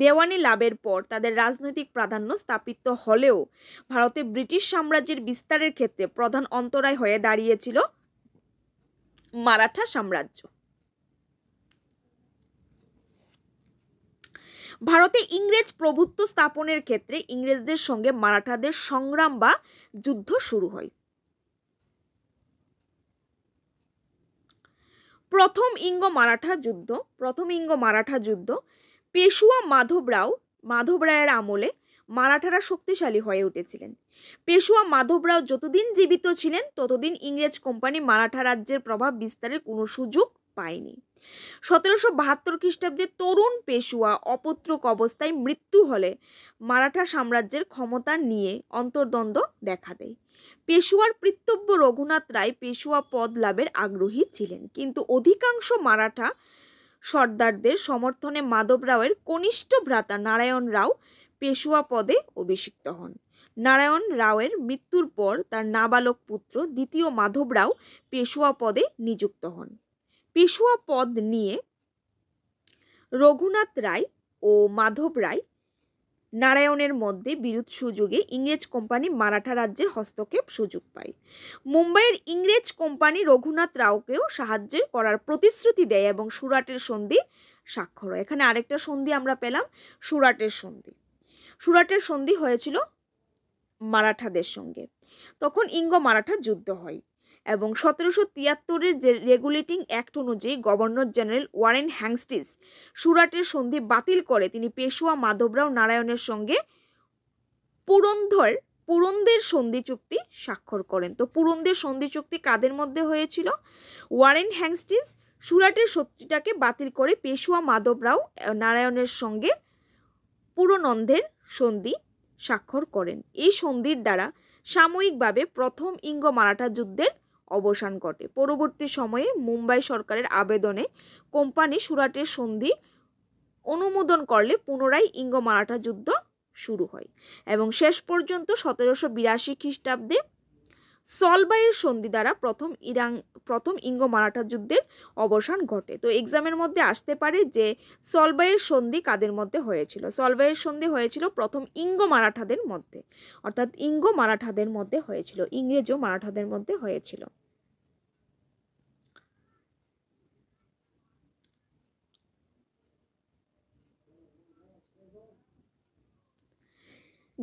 দেওয়ানি লাভের পর তাদের রাজনৈতিক প্রাধান্য স্থাপিত হলেও ভারতে ব্রিটিশ সাম্রাজ্যের বিস্তারের ক্ষেত্রে প্রধান অন্তরায় হয়ে দাঁড়িয়েছিল মারাঠা সাম্রাজ্য ভারতে ইংরেজ প্রভুত্ব স্থাপনের ক্ষেত্রে ইংরেজদের সঙ্গে মারাঠাদের সংগ্রাম বা যুদ্ধ শুরু হয় প্রথম ইঙ্গ মারাঠা যুদ্ধ প্রথম ইঙ্গ মারাঠা যুদ্ধ পেশুয়া মাধবরাও রায়ের আমলে মারাঠারা শক্তিশালী হয়ে উঠেছিলেন পেশুয়া মাধবরাও যতদিন জীবিত ছিলেন ততদিন ইংরেজ কোম্পানি মারাঠা রাজ্যের প্রভাব বিস্তারের কোনো সুযোগ পায়নি সতেরোশো বাহাত্তর খ্রিস্টাব্দে তরুণ পেশুয়া অপত্রক অবস্থায় মৃত্যু হলে মারাঠা সাম্রাজ্যের ক্ষমতা নিয়ে অন্তর্দ্বন্দ্ব দেখা দেয় পেশুয়ার পৃত্তব্য রঘুনাথ রায় পেশুয়া পদ লাভের আগ্রহী ছিলেন কিন্তু অধিকাংশ মারাঠা সর্দারদের সমর্থনে মাধব রাওয়ের কনিষ্ঠ ভ্রাতা নারায়ণ রাও পেশুয়া পদে অভিষিক্ত হন নারায়ণ রাওয়ের মৃত্যুর পর তার নাবালক পুত্র দ্বিতীয় মাধব রাও পেশুয়া পদে নিযুক্ত হন পেশুয়া পদ নিয়ে রঘুনাথ রায় ও মাধব রায় নারায়ণের মধ্যে বিরোধ সুযোগে ইংরেজ কোম্পানি মারাঠা রাজ্যের হস্তক্ষেপ সুযোগ পায় মুম্বাইয়ের ইংরেজ কোম্পানি রঘুনাথ রাওকেও সাহায্য করার প্রতিশ্রুতি দেয় এবং সুরাটের সন্ধি স্বাক্ষর হয় এখানে আরেকটা সন্ধি আমরা পেলাম সুরাটের সন্ধি সুরাটের সন্ধি হয়েছিল মারাঠাদের সঙ্গে তখন ইঙ্গ মারাঠা যুদ্ধ হয় এবং সতেরোশো তিয়াত্তরের যে রেগুলেটিং অ্যাক্ট অনুযায়ী গভর্নর জেনারেল ওয়ারেন হ্যাংস্টিস সুরাটের সন্ধি বাতিল করে তিনি পেশুয়া মাধবরাও নারায়ণের সঙ্গে পুরন্ধর পুরন্দের সন্ধি চুক্তি স্বাক্ষর করেন তো পুরন্দের সন্ধি চুক্তি কাদের মধ্যে হয়েছিল ওয়ারেন হ্যাংস্টিস সুরাটের সত্যিটাকে বাতিল করে পেশুয়া মাধবরাও নারায়ণের সঙ্গে পুরনন্দের সন্ধি স্বাক্ষর করেন এই সন্ধির দ্বারা সাময়িকভাবে প্রথম ইঙ্গ মারাঠা যুদ্ধের অবসান ঘটে পরবর্তী সময়ে মুম্বাই সরকারের আবেদনে কোম্পানি সুরাটের সন্ধি অনুমোদন করলে পুনরায় ইঙ্গ মারাঠা যুদ্ধ শুরু হয় এবং শেষ পর্যন্ত সতেরোশো বিরাশি খ্রিস্টাব্দে সলবাইয়ের সন্ধি দ্বারা প্রথম ইরাং প্রথম ইঙ্গ মারাঠা যুদ্ধের অবসান ঘটে তো এক্সামের মধ্যে আসতে পারে যে সলবাইয়ের সন্ধি কাদের মধ্যে হয়েছিল সলবাইয়ের সন্ধি হয়েছিল প্রথম ইঙ্গ মারাঠাদের মধ্যে অর্থাৎ ইঙ্গ মারাঠাদের মধ্যে হয়েছিল ইংরেজ মারাঠাদের মধ্যে হয়েছিল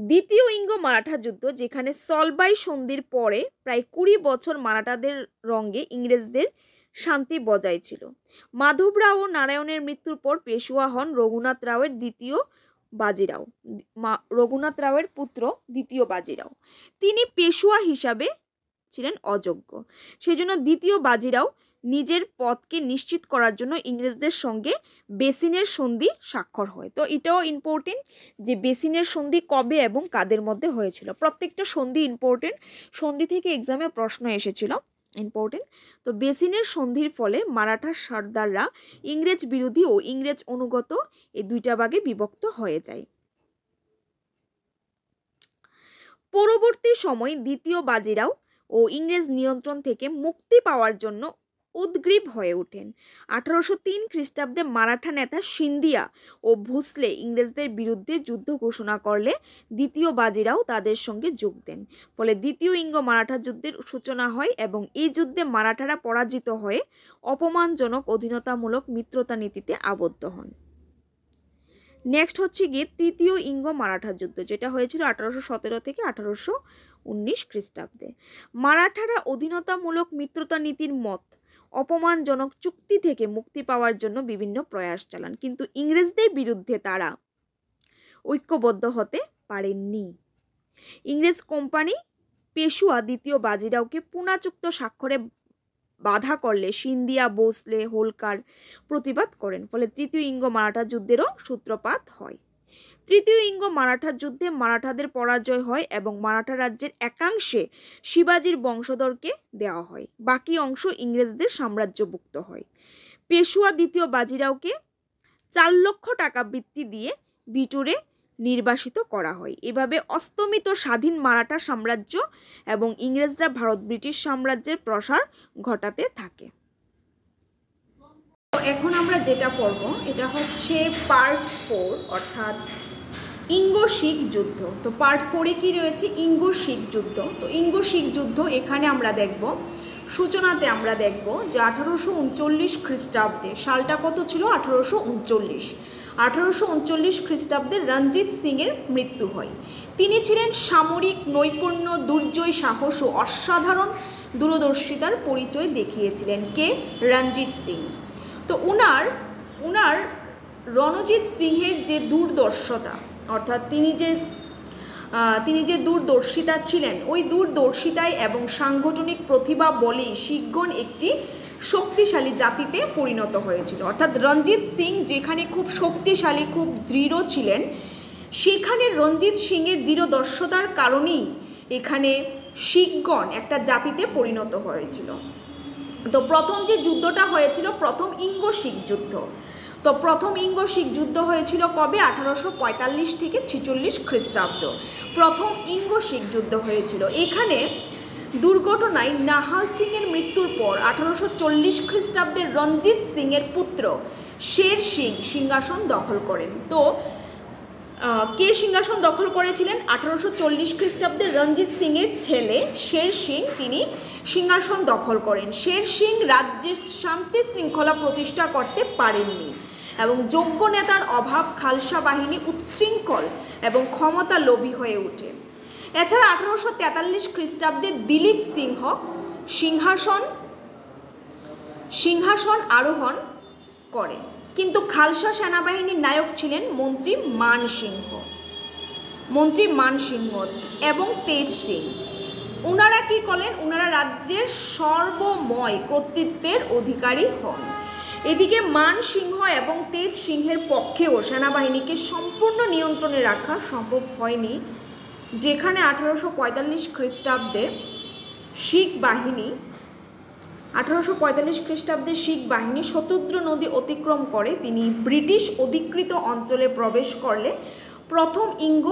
দ্বিতীয় ইঙ্গ মারাঠা যুদ্ধ যেখানে সলবাই সন্ধির পরে প্রায় কুড়ি বছর মারাঠাদের রঙ্গে ইংরেজদের শান্তি বজায় ছিল মাধব রাও ও নারায়ণের মৃত্যুর পর পেশুয়া হন রঘুনাথ রাওয়ের দ্বিতীয় বাজিরাও রঘুনাথ রাওয়ের পুত্র দ্বিতীয় বাজিরাও তিনি পেশুয়া হিসাবে ছিলেন অযোগ্য সেজন্য দ্বিতীয় বাজিরাও নিজের পথকে নিশ্চিত করার জন্য ইংরেজদের সঙ্গে বেসিনের সন্ধি স্বাক্ষর হয় তো এটাও ইম্পর্টেন্ট যে বেসিনের সন্ধি কবে এবং কাদের মধ্যে হয়েছিল প্রত্যেকটা সন্ধি ইম্পর্টেন্ট সন্ধি থেকে এক্সামে প্রশ্ন এসেছিল ইম্পর্টেন্ট তো বেসিনের সন্ধির ফলে মারাঠা সর্দাররা ইংরেজ বিরোধী ও ইংরেজ অনুগত এই দুইটা ভাগে বিভক্ত হয়ে যায় পরবর্তী সময় দ্বিতীয় বাজিরাও ও ইংরেজ নিয়ন্ত্রণ থেকে মুক্তি পাওয়ার জন্য উদ্গ্রীব হয়ে ওঠেন আঠারোশো তিন খ্রিস্টাব্দে মারাঠা নেতা সিন্ধিয়া ও ভুসলে ইংরেজদের বিরুদ্ধে যুদ্ধ ঘোষণা করলে দ্বিতীয় বাজিরাও তাদের সঙ্গে যোগ দেন ফলে দ্বিতীয় ইঙ্গ মারাঠা যুদ্ধের সূচনা হয় এবং এই যুদ্ধে মারাঠারা পরাজিত হয়ে অপমানজনক অধীনতামূলক মিত্রতা নীতিতে আবদ্ধ হন নেক্সট হচ্ছে গিয়ে তৃতীয় ইঙ্গ মারাঠা যুদ্ধ যেটা হয়েছিল আঠারোশো সতেরো থেকে আঠারোশো উনিশ খ্রিস্টাব্দে মারাঠারা অধীনতামূলক মিত্রতা নীতির মত অপমানজনক চুক্তি থেকে মুক্তি পাওয়ার জন্য বিভিন্ন প্রয়াস চালান কিন্তু ইংরেজদের বিরুদ্ধে তারা ঐক্যবদ্ধ হতে পারেননি ইংরেজ কোম্পানি পেশুয়া দ্বিতীয় বাজিরাওকে পুনাচুক্ত স্বাক্ষরে বাধা করলে সিন্দিয়া বোসলে হোলকার প্রতিবাদ করেন ফলে তৃতীয় ইঙ্গ মারাঠা যুদ্ধেরও সূত্রপাত হয় তৃতীয় ইঙ্গ মারাঠা যুদ্ধে মারাঠাদের পরাজয় হয় এবং মারাঠা রাজ্যের একাংশে শিবাজির বংশধরকে দেওয়া হয় বাকি অংশ ইংরেজদের সাম্রাজ্যভুক্ত হয় পেশুয়া দ্বিতীয় বাজিরাওকে চার লক্ষ টাকা বৃত্তি দিয়ে বিটুরে নির্বাসিত করা হয় এভাবে অস্তমিত স্বাধীন মারাঠা সাম্রাজ্য এবং ইংরেজরা ভারত ব্রিটিশ সাম্রাজ্যের প্রসার ঘটাতে থাকে এখন আমরা যেটা পড়ব এটা হচ্ছে পার্ট ফোর অর্থাৎ ইঙ্গো শিখ যুদ্ধ তো পার্ট ফোরে কী রয়েছে ইঙ্গো শিখ যুদ্ধ তো ইঙ্গো শিখ যুদ্ধ এখানে আমরা দেখব সূচনাতে আমরা দেখব যে আঠারোশো উনচল্লিশ খ্রিস্টাব্দে সালটা কত ছিল আঠারোশো উনচল্লিশ আঠারোশো উনচল্লিশ খ্রিস্টাব্দে রঞ্জিৎ সিংয়ের মৃত্যু হয় তিনি ছিলেন সামরিক নৈপুণ্য দুর্জয় সাহস ও অসাধারণ দূরদর্শিতার পরিচয় দেখিয়েছিলেন কে রঞ্জিত সিং তো উনার উনার রণজিৎ সিংহের যে দুর্দর্শতা অর্থাৎ তিনি যে তিনি যে দূরদর্শিতা ছিলেন ওই দূরদর্শিতায় এবং সাংগঠনিক প্রতিভা বলেই শিখগণ একটি শক্তিশালী জাতিতে পরিণত হয়েছিল অর্থাৎ রঞ্জিত সিং যেখানে খুব শক্তিশালী খুব দৃঢ় ছিলেন সেখানে রঞ্জিত সিংয়ের দৃঢ়দর্শতার কারণেই এখানে শিখগণ একটা জাতিতে পরিণত হয়েছিল তো প্রথম যে যুদ্ধটা হয়েছিল প্রথম ইঙ্গ শিখ যুদ্ধ তো প্রথম ইঙ্গ শিখ যুদ্ধ হয়েছিল কবে আঠারোশো পঁয়তাল্লিশ থেকে ছিচল্লিশ খ্রিস্টাব্দ প্রথম ইঙ্গ শিখ যুদ্ধ হয়েছিল এখানে দুর্ঘটনায় নাহাল সিংয়ের মৃত্যুর পর আঠারোশো চল্লিশ খ্রিস্টাব্দে রঞ্জিত সিংয়ের পুত্র শের সিং সিংহাসন দখল করেন তো কে সিংহাসন দখল করেছিলেন আঠারোশো চল্লিশ খ্রিস্টাব্দে রঞ্জিত সিংয়ের ছেলে শের সিং তিনি সিংহাসন দখল করেন শের সিং রাজ্যের শান্তি শৃঙ্খলা প্রতিষ্ঠা করতে পারেননি এবং যোগ্য নেতার অভাব খালসা বাহিনী উচ্ছৃঙ্খল এবং ক্ষমতা লোভী হয়ে ওঠে এছাড়া আঠারোশো তেতাল্লিশ খ্রিস্টাব্দে দিলীপ সিংহ সিংহাসন সিংহাসন আরোহণ করে কিন্তু খালসা সেনাবাহিনীর নায়ক ছিলেন মন্ত্রী মান সিংহ মন্ত্রী মান সিংহ এবং তেজ সিং ওনারা কী করেন ওনারা রাজ্যের সর্বময় কর্তৃত্বের অধিকারী হন এদিকে মান সিংহ এবং তেজ সিংহের পক্ষেও সেনাবাহিনীকে সম্পূর্ণ নিয়ন্ত্রণে রাখা সম্ভব হয়নি যেখানে আঠারোশো পঁয়তাল্লিশ খ্রিস্টাব্দে শিখ বাহিনী আঠারোশো পঁয়তাল্লিশ খ্রিস্টাব্দে শিখ বাহিনী শতদ্র নদী অতিক্রম করে তিনি ব্রিটিশ অধিকৃত অঞ্চলে প্রবেশ করলে প্রথম ইঙ্গ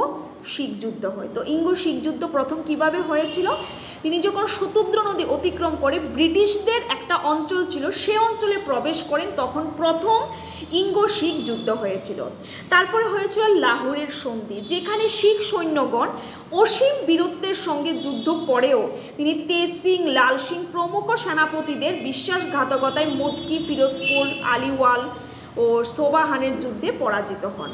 শিখ যুদ্ধ হয় তো ইঙ্গ শিখ যুদ্ধ প্রথম কিভাবে হয়েছিল তিনি যখন শতুদ্র নদী অতিক্রম করে ব্রিটিশদের একটা অঞ্চল ছিল সে অঞ্চলে প্রবেশ করেন তখন প্রথম ইঙ্গ শিখ যুদ্ধ হয়েছিল তারপরে হয়েছিল লাহোরের সন্ধি যেখানে শিখ সৈন্যগণ অসীম বীরত্বের সঙ্গে যুদ্ধ করেও তিনি তেজ সিং লাল সিং প্রমুখ সেনাপতিদের বিশ্বাসঘাতকতায় মুদকি ফিরোজপুর আলিওয়াল ও সোবাহানের যুদ্ধে পরাজিত হন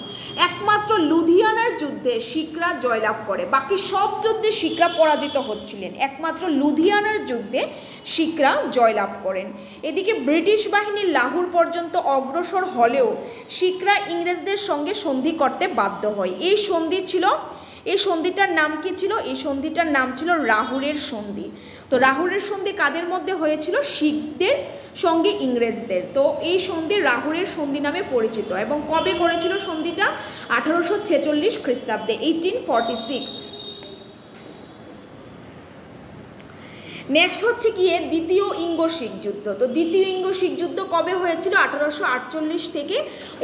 একমাত্র লুধিয়ানার যুদ্ধে শিখরা জয়লাভ করে বাকি সব যুদ্ধে শিখরা পরাজিত হচ্ছিলেন একমাত্র লুধিয়ানার যুদ্ধে শিখরা জয়লাভ করেন এদিকে ব্রিটিশ বাহিনী লাহোর পর্যন্ত অগ্রসর হলেও শিখরা ইংরেজদের সঙ্গে সন্ধি করতে বাধ্য হয় এই সন্ধি ছিল এই সন্ধিটার নাম কি ছিল এই সন্ধিটার নাম ছিল রাহুরের সন্ধি তো রাহুরের সন্ধি কাদের মধ্যে হয়েছিল শিখদের সঙ্গে ইংরেজদের তো এই সন্ধি রাহুরের সন্ধি নামে পরিচিত এবং কবে করেছিল সন্ধিটা আঠারোশো ছেচল্লিশ খ্রিস্টাব্দে এইটিন ফর্টি সিক্স নেক্সট হচ্ছে গিয়ে দ্বিতীয় ইঙ্গ শিখ যুদ্ধ তো দ্বিতীয় ইঙ্গ শিখ যুদ্ধ কবে হয়েছিল আঠারোশো আটচল্লিশ থেকে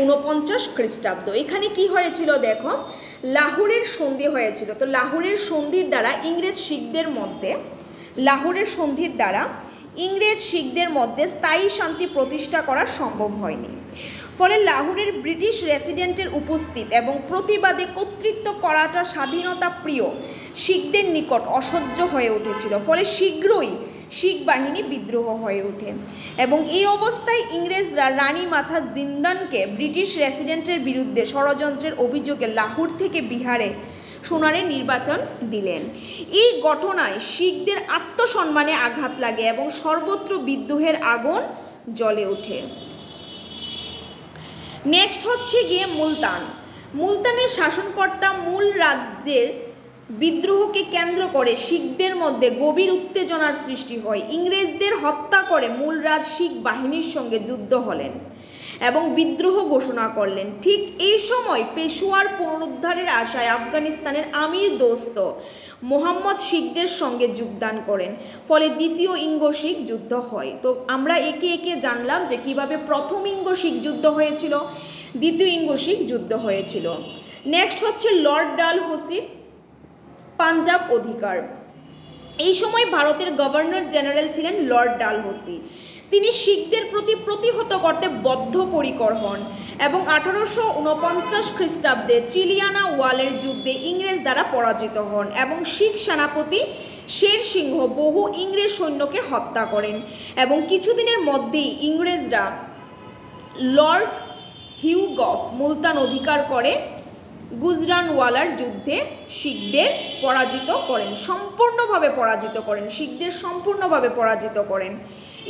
উনপঞ্চাশ খ্রিস্টাব্দ এখানে কি হয়েছিল দেখো লাহোরের সন্ধি হয়েছিল তো লাহোরের সন্ধির দ্বারা ইংরেজ শিখদের মধ্যে লাহোরের সন্ধির দ্বারা ইংরেজ শিখদের মধ্যে স্থায়ী শান্তি প্রতিষ্ঠা করা সম্ভব হয়নি ফলে লাহোরের ব্রিটিশ রেসিডেন্টের উপস্থিত এবং প্রতিবাদে কর্তৃত্ব করাটা স্বাধীনতা প্রিয় শিখদের নিকট অসহ্য হয়ে উঠেছিল ফলে শীঘ্রই শিখ বাহিনী বিদ্রোহ হয়ে ওঠে এবং এই অবস্থায় ইংরেজরা রানী মাথা জিন্দানকে ব্রিটিশ রেসিডেন্টের বিরুদ্ধে ষড়যন্ত্রের অভিযোগে লাহোর থেকে বিহারে সোনারে নির্বাচন দিলেন এই ঘটনায় শিখদের আত্মসম্মানে আঘাত লাগে এবং সর্বত্র বিদ্রোহের আগুন জ্বলে ওঠে নেক্সট হচ্ছে গিয়ে মুলতান মুলতানের শাসনকর্তা মূল রাজ্যের বিদ্রোহকে কেন্দ্র করে শিখদের মধ্যে গভীর উত্তেজনার সৃষ্টি হয় ইংরেজদের হত্যা করে মূল রাজ শিখ বাহিনীর সঙ্গে যুদ্ধ হলেন এবং বিদ্রোহ ঘোষণা করলেন ঠিক এই সময় পেশোয়ার পুনরুদ্ধারের আশায় আফগানিস্তানের আমির দোস্ত মোহাম্মদ শিখদের সঙ্গে যোগদান করেন ফলে দ্বিতীয় ইঙ্গ শিখ যুদ্ধ হয় তো আমরা একে একে জানলাম যে কিভাবে প্রথম ইঙ্গ শিখ যুদ্ধ হয়েছিল দ্বিতীয় ইঙ্গ শিখ যুদ্ধ হয়েছিল নেক্সট হচ্ছে লর্ড ডাল হোসিন পাঞ্জাব অধিকার এই সময় ভারতের গভর্নর জেনারেল ছিলেন লর্ড হোসি তিনি শিখদের প্রতি প্রতিহত করতে বদ্ধপরিকর হন এবং আঠারোশো উনপঞ্চাশ খ্রিস্টাব্দে চিলিয়ানা ওয়ালের যুদ্ধে ইংরেজ দ্বারা পরাজিত হন এবং শিখ সেনাপতি শের সিংহ বহু ইংরেজ সৈন্যকে হত্যা করেন এবং কিছুদিনের মধ্যেই ইংরেজরা লর্ড হিউগফ মুলতান অধিকার করে গুজরানওয়ালার যুদ্ধে শিখদের পরাজিত করেন সম্পূর্ণভাবে পরাজিত করেন শিখদের সম্পূর্ণভাবে পরাজিত করেন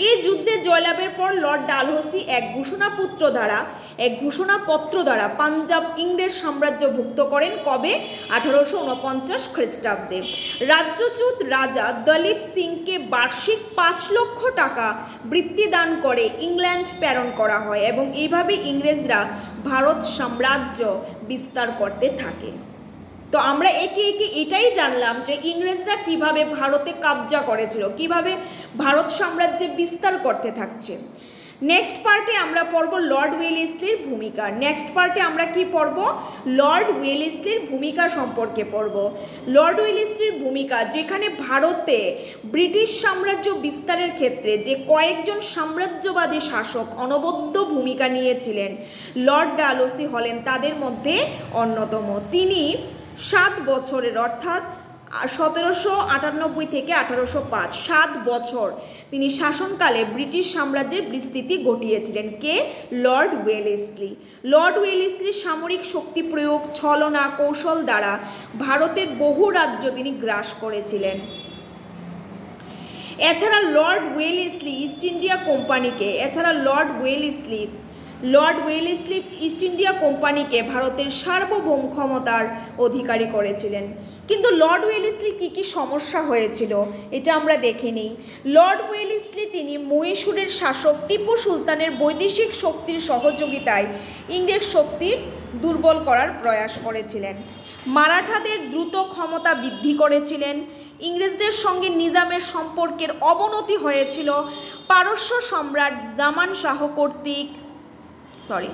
এই যুদ্ধে জয়লাভের পর লর্ড ডালহসি এক ঘোষণাপত্র দ্বারা এক ঘোষণাপত্র দ্বারা পাঞ্জাব ইংরেজ সাম্রাজ্য ভুক্ত করেন কবে আঠারোশো উনপঞ্চাশ খ্রিস্টাব্দে রাজ্যচ্যুত রাজা দলীপ সিংকে বার্ষিক পাঁচ লক্ষ টাকা বৃত্তি দান করে ইংল্যান্ড প্রেরণ করা হয় এবং এইভাবে ইংরেজরা ভারত সাম্রাজ্য বিস্তার করতে থাকে তো আমরা একে একে এটাই জানলাম যে ইংরেজরা কিভাবে ভারতে কাবজা করেছিল কিভাবে ভারত সাম্রাজ্যে বিস্তার করতে থাকছে নেক্সট পার্টে আমরা পড়ব লর্ড ওয়েলিসলির ভূমিকা নেক্সট পার্টে আমরা কি পড়ব লর্ড ওয়েলিসলির ভূমিকা সম্পর্কে পড়ব লর্ড ওয়েলিসলির ভূমিকা যেখানে ভারতে ব্রিটিশ সাম্রাজ্য বিস্তারের ক্ষেত্রে যে কয়েকজন সাম্রাজ্যবাদী শাসক অনবদ্য ভূমিকা নিয়েছিলেন লর্ড ডালোসি হলেন তাদের মধ্যে অন্যতম তিনি সাত বছরের অর্থাৎ সতেরোশো আটানব্বই থেকে আঠারোশো পাঁচ সাত বছর তিনি শাসনকালে ব্রিটিশ সাম্রাজ্যের বিস্তৃতি ঘটিয়েছিলেন কে লর্ড ওয়েলেসলি লর্ড ওয়েলেসলির সামরিক শক্তি প্রয়োগ ছলনা কৌশল দ্বারা ভারতের বহু রাজ্য তিনি গ্রাস করেছিলেন এছাড়া লর্ড ওয়েলেসলি ইস্ট ইন্ডিয়া কোম্পানিকে এছাড়া লর্ড ওয়েলেসলি লর্ড ওয়েলেসলিপ ইস্ট ইন্ডিয়া কোম্পানিকে ভারতের সার্বভৌম ক্ষমতার অধিকারী করেছিলেন কিন্তু লর্ড ওয়েলেসলি কি কি সমস্যা হয়েছিল এটা আমরা দেখে নিই লর্ড ওয়েলেসলি তিনি মহীশূরের শাসক টিপু সুলতানের বৈদেশিক শক্তির সহযোগিতায় ইংরেজ শক্তির দুর্বল করার প্রয়াস করেছিলেন মারাঠাদের দ্রুত ক্ষমতা বৃদ্ধি করেছিলেন ইংরেজদের সঙ্গে নিজামের সম্পর্কের অবনতি হয়েছিল পারস্য সম্রাট জামান শাহ কর্তৃক সরি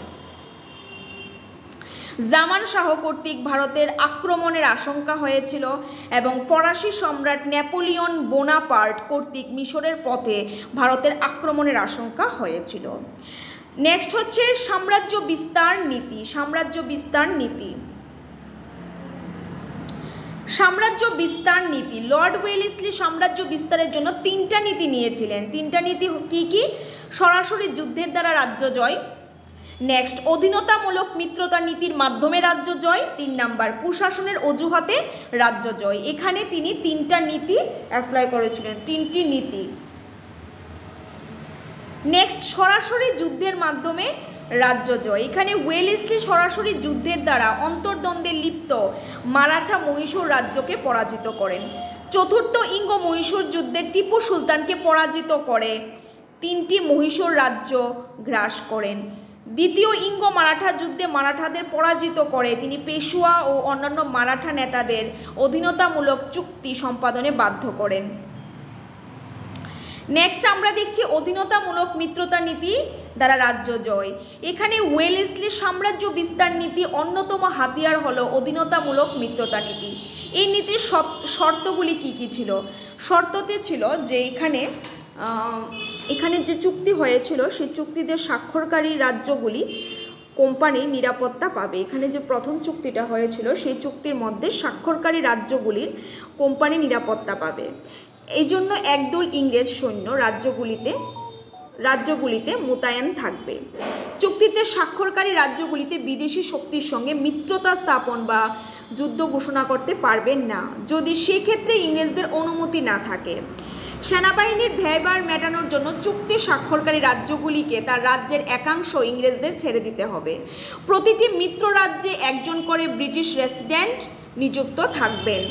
জামান শাহ কর্তৃক ভারতের আক্রমণের আশঙ্কা হয়েছিল এবং ফরাসি সম্রাট নেপোলিয়ন বোনাপার্ট কর্তৃক মিশরের পথে ভারতের আক্রমণের আশঙ্কা হয়েছিল নেক্সট হচ্ছে সাম্রাজ্য বিস্তার নীতি সাম্রাজ্য বিস্তার নীতি সাম্রাজ্য বিস্তার নীতি লর্ড ওয়েলিসলি সাম্রাজ্য বিস্তারের জন্য তিনটা নীতি নিয়েছিলেন তিনটা নীতি কি কি সরাসরি যুদ্ধের দ্বারা রাজ্য জয় নেক্সট অধীনতামূলক মিত্রতা নীতির মাধ্যমে রাজ্য জয় তিন নাম্বার কুশাসনের অজুহাতে রাজ্য জয় এখানে তিনি তিনটা নীতি অ্যাপ্লাই করেছিলেন তিনটি নীতি নেক্সট সরাসরি যুদ্ধের মাধ্যমে রাজ্য জয় এখানে ওয়েলেসলি সরাসরি যুদ্ধের দ্বারা অন্তর্দ্বন্দ্বে লিপ্ত মারাঠা মহীশূর রাজ্যকে পরাজিত করেন চতুর্থ ইঙ্গ মহীশূর যুদ্ধে টিপু সুলতানকে পরাজিত করে তিনটি মহীশূর রাজ্য গ্রাস করেন দ্বিতীয় ইঙ্গ মারাঠা যুদ্ধে মারাঠাদের পরাজিত করে তিনি পেশুয়া ও অন্যান্য মারাঠা নেতাদের অধীনতামূলক চুক্তি সম্পাদনে বাধ্য করেন নেক্সট আমরা দেখছি অধীনতামূলক মিত্রতা নীতি দ্বারা রাজ্য জয় এখানে ওয়েলেসলি সাম্রাজ্য বিস্তার নীতি অন্যতম হাতিয়ার হলো অধীনতামূলক মিত্রতা নীতি এই নীতির শর্তগুলি কি কি ছিল শর্ততে ছিল যে এখানে এখানে যে চুক্তি হয়েছিল সেই চুক্তিতে স্বাক্ষরকারী রাজ্যগুলি কোম্পানি নিরাপত্তা পাবে এখানে যে প্রথম চুক্তিটা হয়েছিল সেই চুক্তির মধ্যে স্বাক্ষরকারী রাজ্যগুলির কোম্পানি নিরাপত্তা পাবে এই জন্য একদল ইংরেজ সৈন্য রাজ্যগুলিতে রাজ্যগুলিতে মোতায়েন থাকবে চুক্তিতে স্বাক্ষরকারী রাজ্যগুলিতে বিদেশি শক্তির সঙ্গে মিত্রতা স্থাপন বা যুদ্ধ ঘোষণা করতে পারবেন না যদি সেক্ষেত্রে ইংরেজদের অনুমতি না থাকে সেনাবাহিনীর ব্যয়ভার মেটানোর জন্য চুক্তি স্বাক্ষরকারী রাজ্যগুলিকে তার রাজ্যের একাংশ ইংরেজদের ছেড়ে দিতে হবে প্রতিটি মিত্র রাজ্যে একজন করে ব্রিটিশ রেসিডেন্ট নিযুক্ত থাকবেন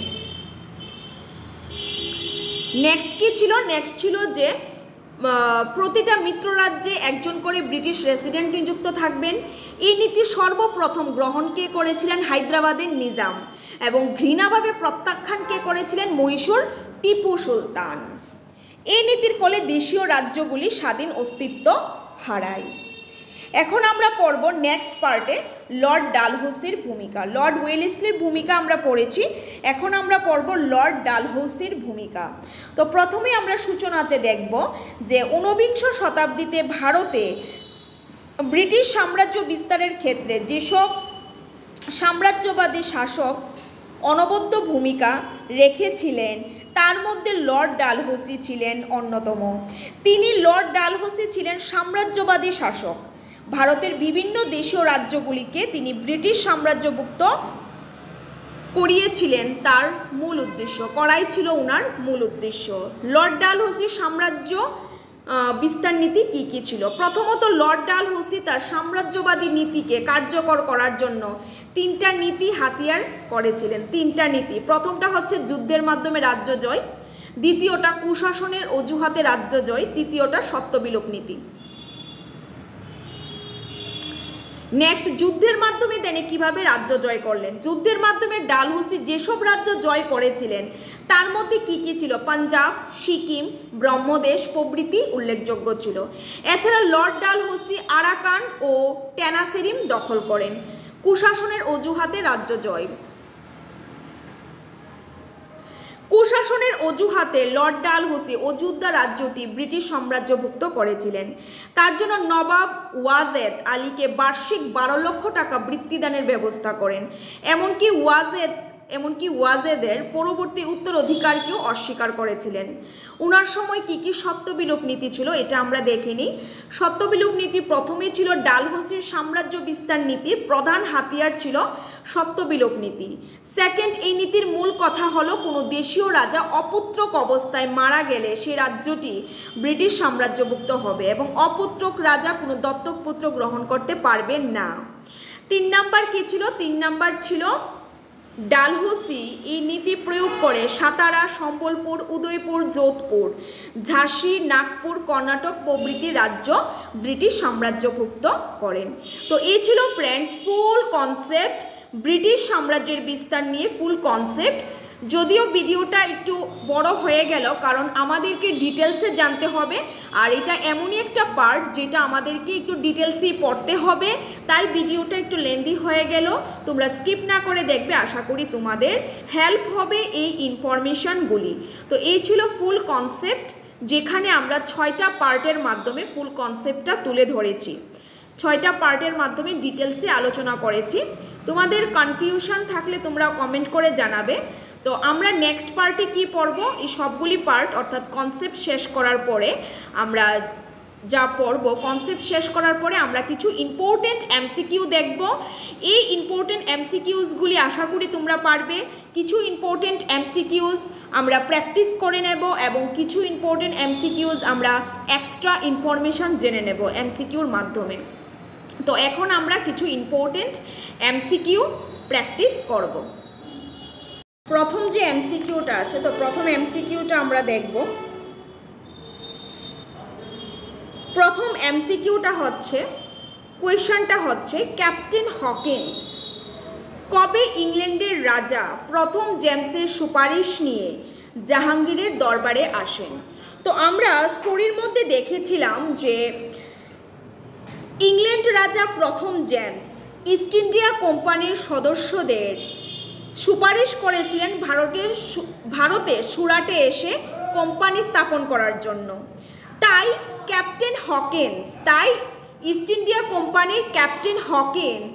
নেক্সট কি ছিল নেক্সট ছিল যে প্রতিটা মিত্র রাজ্যে একজন করে ব্রিটিশ রেসিডেন্ট নিযুক্ত থাকবেন এই নীতি সর্বপ্রথম গ্রহণ কে করেছিলেন হায়দ্রাবাদের নিজাম এবং ঘৃণাভাবে প্রত্যাখ্যান কে করেছিলেন মহীশূর টিপু সুলতান এই নীতির ফলে দেশীয় রাজ্যগুলি স্বাধীন অস্তিত্ব হারায় এখন আমরা পড়ব নেক্সট পার্টে লর্ড ডালহৌসির ভূমিকা লর্ড ওয়েলিসলির ভূমিকা আমরা পড়েছি এখন আমরা পড়ব লর্ড ডালহৌসির ভূমিকা তো প্রথমে আমরা সূচনাতে দেখব যে ঊনবিংশ শতাব্দীতে ভারতে ব্রিটিশ সাম্রাজ্য বিস্তারের ক্ষেত্রে যেসব সাম্রাজ্যবাদী শাসক অনবদ্য ভূমিকা রেখেছিলেন তার মধ্যে লর্ড ডালহসি ছিলেন অন্যতম তিনি লর্ড ডালহসি ছিলেন সাম্রাজ্যবাদী শাসক ভারতের বিভিন্ন দেশীয় রাজ্যগুলিকে তিনি ব্রিটিশ সাম্রাজ্যভুক্ত করিয়েছিলেন তার মূল উদ্দেশ্য করাই ছিল ওনার মূল উদ্দেশ্য লর্ড ডালহৌসির সাম্রাজ্য বিস্তার নীতি কি কি ছিল প্রথমত লর্ড ডাল হুসি তার সাম্রাজ্যবাদী নীতিকে কার্যকর করার জন্য তিনটা নীতি হাতিয়ার করেছিলেন তিনটা নীতি প্রথমটা হচ্ছে যুদ্ধের মাধ্যমে রাজ্য জয় দ্বিতীয়টা কুশাসনের অজুহাতে রাজ্য জয় তৃতীয়টা সত্যবিলোপ নীতি নেক্সট যুদ্ধের মাধ্যমে তিনি কিভাবে রাজ্য জয় করলেন যুদ্ধের মাধ্যমে ডালহুসি যেসব রাজ্য জয় করেছিলেন তার মধ্যে কি কি ছিল পাঞ্জাব সিকিম ব্রহ্মদেশ প্রভৃতি উল্লেখযোগ্য ছিল এছাড়া লর্ড ডালহুসি আরাকান ও ট্যানাসেরিম দখল করেন কুশাসনের অজুহাতে রাজ্য জয় কুশাসনের অজুহাতে লর্ড ডালহৌসি অযোধ্যা রাজ্যটি ব্রিটিশ সাম্রাজ্যভুক্ত করেছিলেন তার জন্য নবাব ওয়াজেদ আলীকে বার্ষিক বারো লক্ষ টাকা বৃত্তিদানের ব্যবস্থা করেন এমনকি ওয়াজেদ এমনকি ওয়াজেদের পরবর্তী উত্তরাধিকারকেও অস্বীকার করেছিলেন উনার সময় কি কি সত্যবিলোপ নীতি ছিল এটা আমরা দেখিনি সত্যবিলোপ নীতি প্রথমেই ছিল ডালহসির সাম্রাজ্য বিস্তার নীতির প্রধান হাতিয়ার ছিল সত্যবিলোপ নীতি সেকেন্ড এই নীতির মূল কথা হলো কোনো দেশীয় রাজা অপুত্রক অবস্থায় মারা গেলে সে রাজ্যটি ব্রিটিশ সাম্রাজ্যভুক্ত হবে এবং অপুত্রক রাজা কোনো দত্তক পুত্র গ্রহণ করতে পারবেন না তিন নাম্বার কি ছিল তিন নাম্বার ছিল ডালহুসি এই নীতি প্রয়োগ করে সাতারা সম্বলপুর উদয়পুর যোধপুর ঝাঁসি নাগপুর কর্ণাটক প্রভৃতি রাজ্য ব্রিটিশ সাম্রাজ্যভুক্ত করেন তো এই ছিল ফ্রেন্ডস ফুল কনসেপ্ট ব্রিটিশ সাম্রাজ্যের বিস্তার নিয়ে ফুল কনসেপ্ট যদিও ভিডিওটা একটু বড় হয়ে গেল কারণ আমাদেরকে ডিটেলসে জানতে হবে আর এটা এমনই একটা পার্ট যেটা আমাদেরকে একটু ডিটেলসেই পড়তে হবে তাই ভিডিওটা একটু লেন্দি হয়ে গেল তোমরা স্কিপ না করে দেখবে আশা করি তোমাদের হেল্প হবে এই ইনফরমেশানগুলি তো এই ছিল ফুল কনসেপ্ট যেখানে আমরা ছয়টা পার্টের মাধ্যমে ফুল কনসেপ্টটা তুলে ধরেছি ছয়টা পার্টের মাধ্যমে ডিটেলসে আলোচনা করেছি তোমাদের কনফিউশন থাকলে তোমরা কমেন্ট করে জানাবে তো আমরা নেক্সট পার্টে কি পড়ব এই সবগুলি পার্ট অর্থাৎ কনসেপ্ট শেষ করার পরে আমরা যা পড়ব কনসেপ্ট শেষ করার পরে আমরা কিছু ইম্পর্টেন্ট এমসিকিউ দেখব এই ইম্পর্টেন্ট এমসিকিউসগুলি আশা করি তোমরা পারবে কিছু ইম্পর্টেন্ট এমসিকিউস আমরা প্র্যাকটিস করে নেব এবং কিছু ইম্পর্টেন্ট এমসিকিউস আমরা এক্সট্রা ইনফরমেশান জেনে নেব এমসিকিউর মাধ্যমে তো এখন আমরা কিছু ইম্পর্টেন্ট এমসিকিউ প্র্যাকটিস করব প্রথম যে এমসিকিউটা আছে তো প্রথম এমসিকিউটা আমরা দেখব প্রথম এমসিকিউটা হচ্ছে কোয়েশনটা হচ্ছে ক্যাপ্টেন হকিন্স কবে ইংল্যান্ডের রাজা প্রথম জেমসের সুপারিশ নিয়ে জাহাঙ্গীরের দরবারে আসেন তো আমরা স্টোরির মধ্যে দেখেছিলাম যে ইংল্যান্ড রাজা প্রথম জেমস ইস্ট ইন্ডিয়া কোম্পানির সদস্যদের সুপারিশ করেছিলেন ভারতের ভারতে সুরাটে এসে কোম্পানি স্থাপন করার জন্য তাই ক্যাপ্টেন হকেন্স তাই ইস্ট ইন্ডিয়া কোম্পানির ক্যাপ্টেন হকেন্স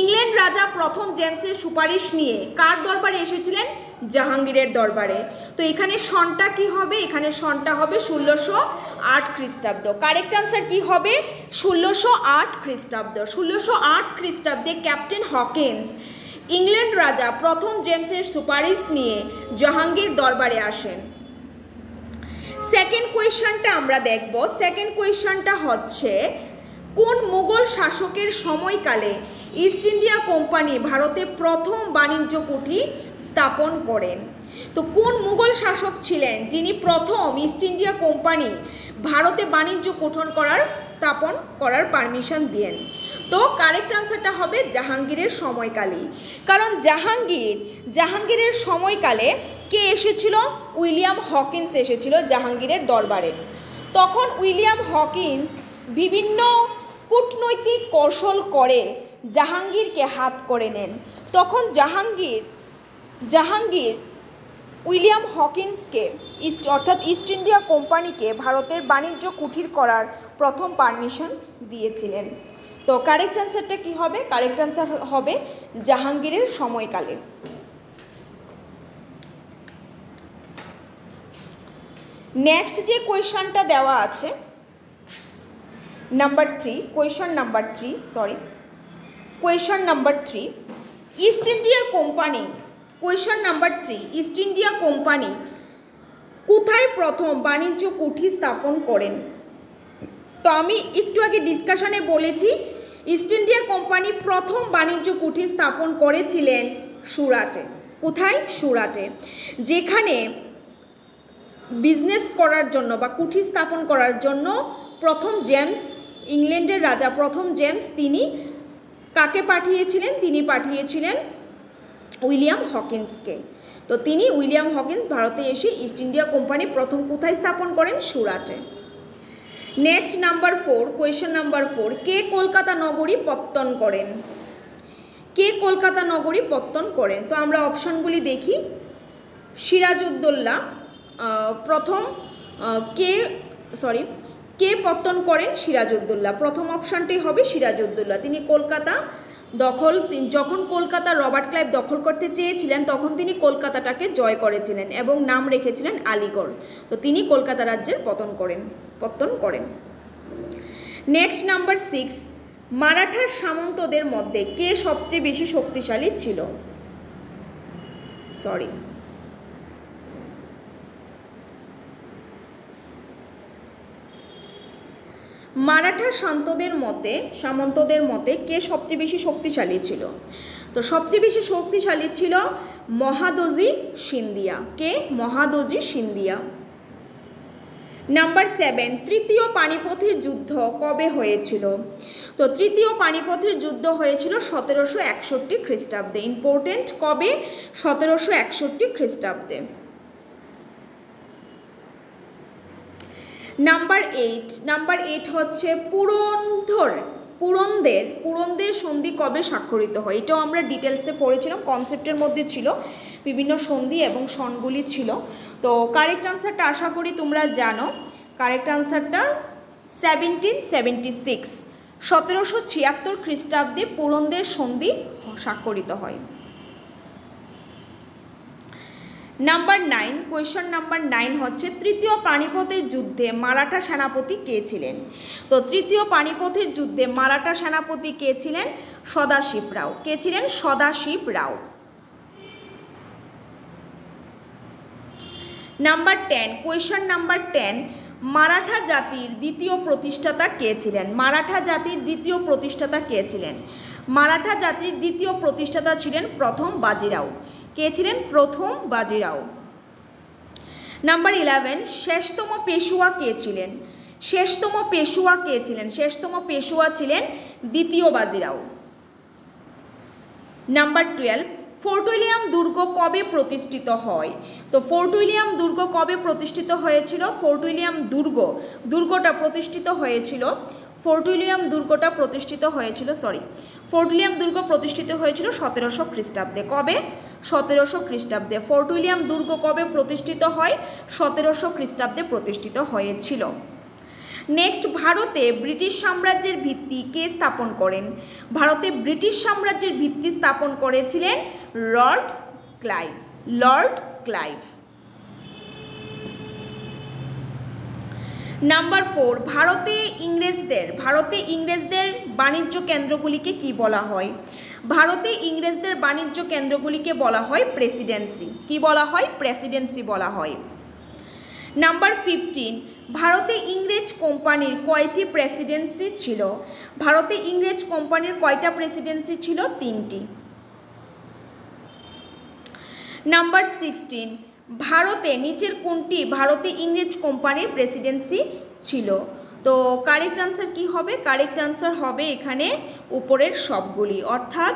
ইংল্যান্ড রাজা প্রথম জেমসের সুপারিশ নিয়ে কার দরবারে এসেছিলেন জাহাঙ্গীরের দরবারে তো এখানে সনটা কি হবে এখানে সনটা হবে ষোলোশো আট খ্রিস্টাব্দ কারেক্ট আনসার কি হবে ষোলোশো আট খ্রিস্টাব্দ ষোলোশো আট খ্রিস্টাব্দে ক্যাপ্টেন হকিন্স ইংল্যান্ড রাজা প্রথম জেমসের সুপারিশ নিয়ে জাহাঙ্গীর দরবারে আসেন সেকেন্ড কোয়েশনটা আমরা দেখব সেকেন্ড কোয়েশনটা হচ্ছে কোন মুঘল শাসকের সময়কালে ইস্ট ইন্ডিয়া কোম্পানি ভারতে প্রথম বাণিজ্য কুঠি স্থাপন করেন তো কোন মুঘল শাসক ছিলেন যিনি প্রথম ইস্ট ইন্ডিয়া কোম্পানি ভারতে বাণিজ্য গঠন করার স্থাপন করার পারমিশন দেন তো কারেক্ট আনসারটা হবে জাহাঙ্গীরের সময়কালই কারণ জাহাঙ্গীর জাহাঙ্গীরের সময়কালে কে এসেছিল উইলিয়াম হকিন্স এসেছিল জাহাঙ্গীরের দরবারে তখন উইলিয়াম হকিন্স বিভিন্ন কূটনৈতিক কৌশল করে জাহাঙ্গীরকে হাত করে নেন তখন জাহাঙ্গীর জাহাঙ্গীর উইলিয়াম হকিন্সকে ইস্ট অর্থাৎ ইস্ট ইন্ডিয়া কোম্পানিকে ভারতের বাণিজ্য কুঠির করার প্রথম পারমিশন দিয়েছিলেন তো কারেক্ট অ্যান্সারটা কী হবে কারেক্ট অ্যান্সার হবে জাহাঙ্গীরের সময়কালে নেক্সট যে কোয়েশনটা দেওয়া আছে number three question number three sorry question number three East India company question number three East India company কোথায় প্রথম বাণিজ্য কুঠি স্থাপন করেন তো আমি একটু আগে ডিসকাশনে বলেছি ইস্ট ইন্ডিয়া কোম্পানি প্রথম বাণিজ্য কুঠি স্থাপন করেছিলেন সুরাটে কোথায় সুরাটে যেখানে বিজনেস করার জন্য বা কুঠি স্থাপন করার জন্য প্রথম জেমস ইংল্যান্ডের রাজা প্রথম জেমস তিনি কাকে পাঠিয়েছিলেন তিনি পাঠিয়েছিলেন উইলিয়াম হকিন্সকে তো তিনি উইলিয়াম হকিন্স ভারতে এসে ইস্ট ইন্ডিয়া কোম্পানি প্রথম কোথায় স্থাপন করেন সুরাটে next number four question number four কে কলকাতা নগরী পত্তন করেন কে কলকাতা নগরী পত্তন করেন তো আমরা অপশানগুলি দেখি সিরাজউদ্দৌল্লা প্রথম কে সরি কে পত্তন করেন সিরাজউদ্দৌল্লা প্রথম অপশানটি হবে সিরাজউদ্দৌল্লা তিনি কলকাতা দখল যখন কলকাতা রবার্ট ক্লাইভ দখল করতে চেয়েছিলেন তখন তিনি কলকাতাটাকে জয় করেছিলেন এবং নাম রেখেছিলেন আলিগড় তো তিনি কলকাতা রাজ্যের পতন করেন পত্তন করেন নেক্সট নাম্বার সিক্স মারাঠার সামন্তদের মধ্যে কে সবচেয়ে বেশি শক্তিশালী ছিল সরি মারাঠা শান্তদের মতে সামন্তদের মতে কে সবচেয়ে বেশি শক্তিশালী ছিল তো সবচেয়ে বেশি শক্তিশালী ছিল মহাদজি সিন্দিয়া কে মহাদজি সিন্দিয়া নাম্বার সেভেন তৃতীয় পানিপথের যুদ্ধ কবে হয়েছিল তো তৃতীয় পানিপথের যুদ্ধ হয়েছিল সতেরোশো একষট্টি খ্রিস্টাব্দে ইম্পর্টেন্ট কবে সতেরোশো একষট্টি খ্রিস্টাব্দে নাম্বার এইট নাম্বার এইট হচ্ছে পুরন্ধর পুরনদের পুরনদের সন্ধি কবে স্বাক্ষরিত হয় এটাও আমরা ডিটেলসে পড়েছিলাম কনসেপ্টের মধ্যে ছিল বিভিন্ন সন্ধি এবং সনগুলি ছিল তো কারেক্ট আনসারটা আশা করি তোমরা জানো কারেক্ট আনসারটা সেভেন্টিন সেভেন্টি সিক্স সতেরোশো ছিয়াত্তর খ্রিস্টাব্দে পুরন্দের সন্ধি স্বাক্ষরিত হয় number nine question number nine হচ্ছে তৃতীয় পানিপথের যুদ্ধে মারাঠা সেনাপতি কে ছিলেন তো তৃতীয় পানিপথের যুদ্ধে মারাঠা সেনাপতি কে ছিলেন সদাশিব রাও কে ছিলেন Sadashiv Rao number ten question number ten Maratha জাতির দ্বিতীয় প্রতিষ্ঠাতা কে ছিলেন মারাঠা জাতির দ্বিতীয় প্রতিষ্ঠাতা কে ছিলেন মারাঠা জাতির দ্বিতীয় প্রতিষ্ঠাতা ছিলেন প্রথম বাজিরাও কে ছিলেন প্রথম বাজিরাও নাম্বার ইলেভেন শেষতম পেশুয়া কে ছিলেন শেষতম পেশুয়া কে ছিলেন শেষতম পেশুয়া ছিলেন দ্বিতীয় Bajirao number twelve Fort William দুর্গ কবে প্রতিষ্ঠিত হয় তো ফোর্ট উইলিয়াম দুর্গ কবে প্রতিষ্ঠিত হয়েছিল ফোর্ট উইলিয়াম দুর্গ দুর্গটা প্রতিষ্ঠিত হয়েছিল ফোর্ট উইলিয়াম দুর্গটা প্রতিষ্ঠিত হয়েছিল সরি ফোর্ট দুর্গ প্রতিষ্ঠিত হয়েছিল সতেরোশো খ্রিস্টাব্দে কবে সতেরোশো খ্রিস্টাব্দে ফোর্ট উইলিয়াম দুর্গ কবে প্রতিষ্ঠিত হয় সতেরোশো খ্রিস্টাব্দে প্রতিষ্ঠিত হয়েছিল নেক্সট ভারতে ব্রিটিশ সাম্রাজ্যের ভিত্তি কে স্থাপন করেন ভারতে ব্রিটিশ সাম্রাজ্যের ভিত্তি স্থাপন করেছিলেন Lord Clive Lord Clive number four ভারতে ইংরেজদের ভারতে ইংরেজদের বাণিজ্য কেন্দ্রগুলিকে কি বলা হয় ভারতে ইংরেজদের বাণিজ্য কেন্দ্রগুলিকে বলা হয় প্রেসিডেন্সি কি বলা হয় প্রেসিডেন্সি বলা হয় নাম্বার ফিফটিন ভারতে ইংরেজ কোম্পানির কয়টি প্রেসিডেন্সি ছিল ভারতে ইংরেজ কোম্পানির কয়টা প্রেসিডেন্সি ছিল তিনটি নাম্বার সিক্সটিন ভারতে নিচের কোনটি ভারতে ইংরেজ কোম্পানির প্রেসিডেন্সি ছিল তো কারেক্ট আনসার কি হবে কারেক্ট আনসার হবে এখানে উপরের সবগুলি অর্থাৎ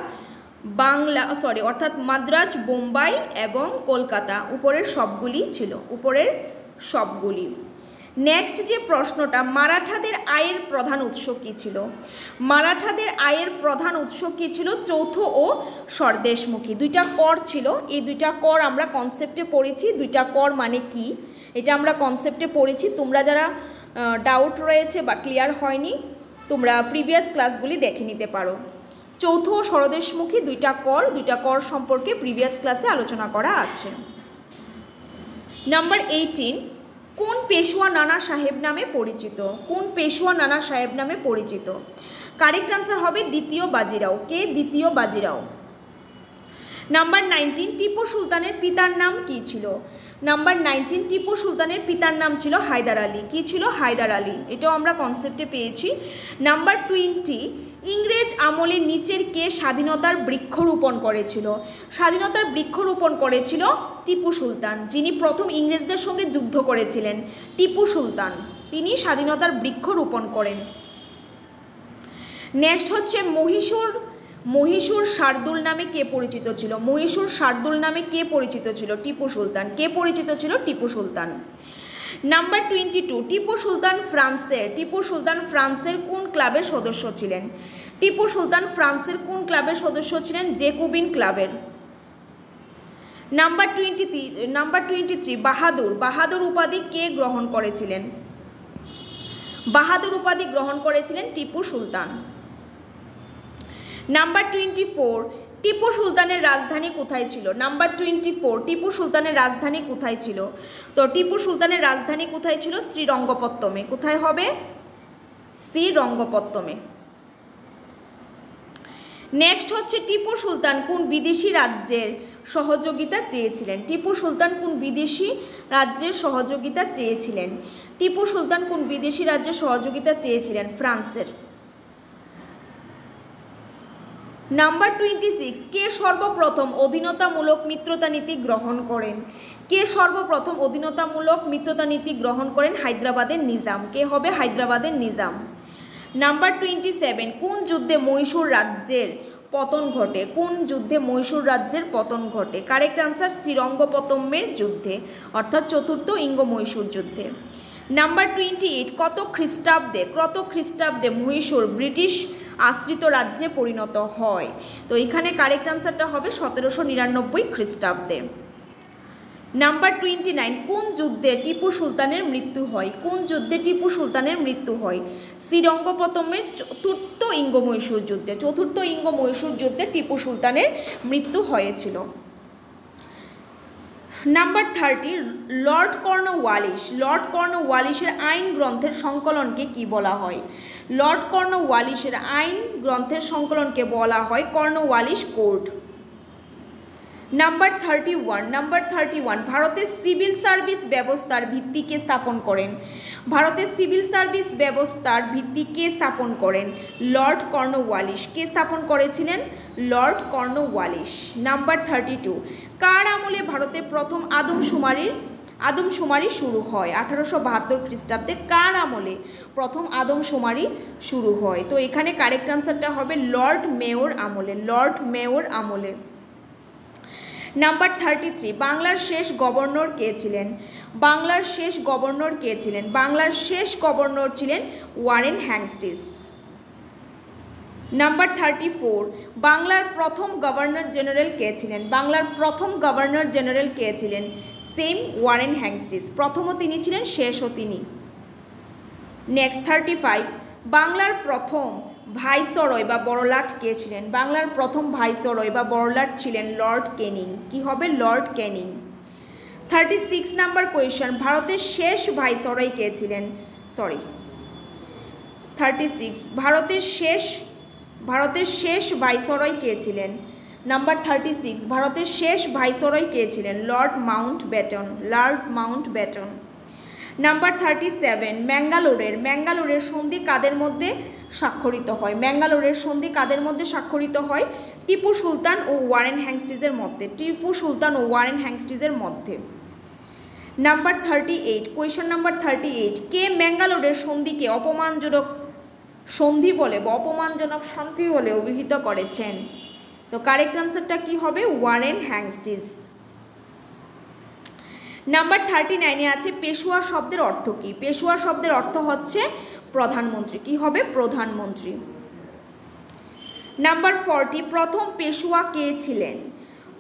বাংলা সরি অর্থাৎ মাদ্রাজ বোম্বাই এবং কলকাতা উপরের সবগুলি ছিল উপরের সবগুলি নেক্সট যে প্রশ্নটা মারাঠাদের আয়ের প্রধান উৎস কী ছিল মারাঠাদের আয়ের প্রধান উৎস কী ছিল চৌথ ও স্বরদেশমুখী দুইটা কর ছিল এই দুইটা কর আমরা কনসেপ্টে পড়েছি দুইটা কর মানে কি এটা আমরা কনসেপ্টে পড়েছি তোমরা যারা ডাউট রয়েছে বা ক্লিয়ার হয়নি তোমরা প্রিভিয়াস ক্লাসগুলি দেখে নিতে পারো চৌথ ও স্বরদেশমুখী দুইটা কর দুইটা কর সম্পর্কে প্রিভিয়াস ক্লাসে আলোচনা করা আছে নাম্বার এইটিন কোন পেশোয়া নানা সাহেব নামে পরিচিত কোন পেশোয়া নানা সাহেব নামে পরিচিত কারেক্ট আনসার হবে দ্বিতীয় বাজিরাও কে দ্বিতীয় বাজিরাও নাম্বার নাইনটিন টিপু সুলতানের পিতার নাম কি ছিল নাম্বার নাইনটিন টিপু সুলতানের পিতার নাম ছিল হায়দার আলী কী ছিল হায়দার আলী এটাও আমরা কনসেপ্টে পেয়েছি নাম্বার টোয়েন্টি ইংরেজ আমলে নিচের কে স্বাধীনতার বৃক্ষরোপণ করেছিল স্বাধীনতার বৃক্ষরোপণ করেছিল টিপু সুলতান যিনি প্রথম ইংরেজদের সঙ্গে যুদ্ধ করেছিলেন টিপু সুলতান তিনি স্বাধীনতার বৃক্ষরোপণ করেন নেক্সট হচ্ছে মহীশূর মহীশূর শার্দুল নামে কে পরিচিত ছিল মহীশূর শার্দুল নামে কে পরিচিত ছিল টিপু সুলতান কে পরিচিত ছিল Tipu Sultan number twenty two Tipu Sultan ফ্রান্সের টিপু সুলতান ফ্রান্সের কোন ক্লাবের সদস্য ছিলেন টিপু সুলতান ফ্রান্সের কোন ক্লাবের সদস্য ছিলেন জেকুবিন ক্লাবের number twenty three number twenty three বাহাদুর বাহাদুর উপাধি কে গ্রহণ করেছিলেন বাহাদুর উপাধি গ্রহণ করেছিলেন Tipu Sultan number twenty four Tipu সুলতানের রাজধানী কোথায় ছিল নাম্বার টোয়েন্টি ফোর টিপু সুলতানের রাজধানী কোথায় ছিল তো টিপু সুলতানের রাজধানী কোথায় ছিল শ্রীরঙ্গপত্তমে কোথায় হবে শ্রীরঙ্গপত্তমে নেক্সট হচ্ছে টিপু সুলতান কোন বিদেশি রাজ্যের সহযোগিতা চেয়েছিলেন টিপু সুলতান কোন বিদেশি রাজ্যের সহযোগিতা চেয়েছিলেন টিপু সুলতান কোন বিদেশি রাজ্যের সহযোগিতা চেয়েছিলেন ফ্রান্সের নাম্বার টোয়েন্টি সিক্স কে সর্বপ্রথম অধীনতামূলক মিত্রতা নীতি গ্রহণ করেন কে সর্বপ্রথম অধীনতামূলক মিত্রতা নীতি গ্রহণ করেন হায়দ্রাবাদের নিজাম কে হবে হায়দ্রাবাদের নিজাম নাম্বার টোয়েন্টি সেভেন কোন যুদ্ধে মহীশূর রাজ্যের পতন ঘটে কোন যুদ্ধে মহীশূর রাজ্যের পতন ঘটে কারেক্ট আনসার শ্রীরঙ্গপতমের যুদ্ধে অর্থাৎ চতুর্থ ইঙ্গ মহীশূর যুদ্ধে নাম্বার টোয়েন্টি এইট কত খ্রিস্টাব্দে কত খ্রিস্টাব্দে মহীশূর ব্রিটিশ আশ্রিত রাজ্যে পরিণত হয় তো এখানে কারেক্ট আনসারটা হবে সতেরোশো নিরানব্বই খ্রিস্টাব্দে নাম্বার টোয়েন্টি নাইন কোন যুদ্ধে টিপু সুলতানের মৃত্যু হয় কোন যুদ্ধে টিপু সুলতানের মৃত্যু হয় শ্রীরঙ্গপতমের চতুর্থ ইঙ্গ মহীশূর যুদ্ধে চতুর্থ ইঙ্গ মহীশূর যুদ্ধে টিপু সুলতানের মৃত্যু হয়েছিল number thirty Lord Wallis Lord ওয়ালিশের আইন গ্রন্থের সংকলনকে কি বলা হয় লর্ড কর্ণওয়ালিশের আইন গ্রন্থের সংকলনকে বলা হয় Cornwallis code number thirty one number thirty one ভারতের সিভিল সার্ভিস ব্যবস্থার ভিত্তিকে স্থাপন করেন ভারতের সিভিল সার্ভিস ব্যবস্থার ভিত্তিকে স্থাপন করেন লর্ড কর্ণওয়ালিশ কে স্থাপন করেছিলেন Lord Cornwallis number thirty two কার আমলে ভারতের প্রথম আদমশুমারির আদমশুমারি শুরু হয় আঠারোশো বাহাত্তর খ্রিস্টাব্দে কার আমলে প্রথম আদমশুমারি শুরু হয় তো এখানে কারেক্ট আনসারটা হবে লর্ড মেয়র আমলে লর্ড মেয়র আমলে নাম্বার থার্টি থ্রি বাংলার শেষ গভর্নর কে ছিলেন বাংলার শেষ গভর্নর কে ছিলেন বাংলার শেষ গভর্নর ছিলেন ওয়ারেন হ্যাংস্টিস নাম্বার থার্টি ফোর বাংলার প্রথম গভর্নর জেনারেল কে ছিলেন বাংলার প্রথম গভর্নর জেনারেল কে ছিলেন সেম ওয়ারেন হ্যাংস্টিস প্রথমও তিনি ছিলেন শেষও তিনি নেক্সট থার্টি ফাইভ বাংলার প্রথম ভাইসরয় বা বড়লাট কে ছিলেন বাংলার প্রথম ভাইসরয় বা বড়লাট ছিলেন লর্ড ক্যানিং কি হবে Lord Canning thirty six number question ভারতের শেষ ভাইসরয় কে ছিলেন সরি থার্টি সিক্স ভারতের শেষ ভারতের শেষ ভাইসরয় কে ছিলেন নাম্বার থার্টি সিক্স ভারতের শেষ ভাইসরয় কে ছিলেন Lord Mountbatten Lord Mountbatten number thirty seven ম্যাঙ্গালোরের ম্যাঙ্গালোরের সন্ধি কাদের মধ্যে স্বাক্ষরিত হয় ম্যাঙ্গালোরের সন্ধি কাদের মধ্যে স্বাক্ষরিত হয় টিপু সুলতান ও ওয়ারেন হ্যাংস্টিজের মধ্যে টিপু সুলতান ও ওয়ারেন হ্যাংস্টিজের মধ্যে number thirty eight question number thirty eight কে ম্যাঙ্গালোরের সন্ধিকে অপমানজনক সন্ধি বলে বা অপমানজনক শান্তি বলে অভিহিত করেছেন তো কারেক্ট আনসারটা কি হবে ওয়ারেন হ্যাংস্টিস নাম্বার থার্টি নাইনে আছে পেশোয়া শব্দের অর্থ কি পেশোয়া শব্দের অর্থ হচ্ছে প্রধানমন্ত্রী কি হবে প্রধানমন্ত্রী নাম্বার ফর্টি প্রথম পেশোয়া কে ছিলেন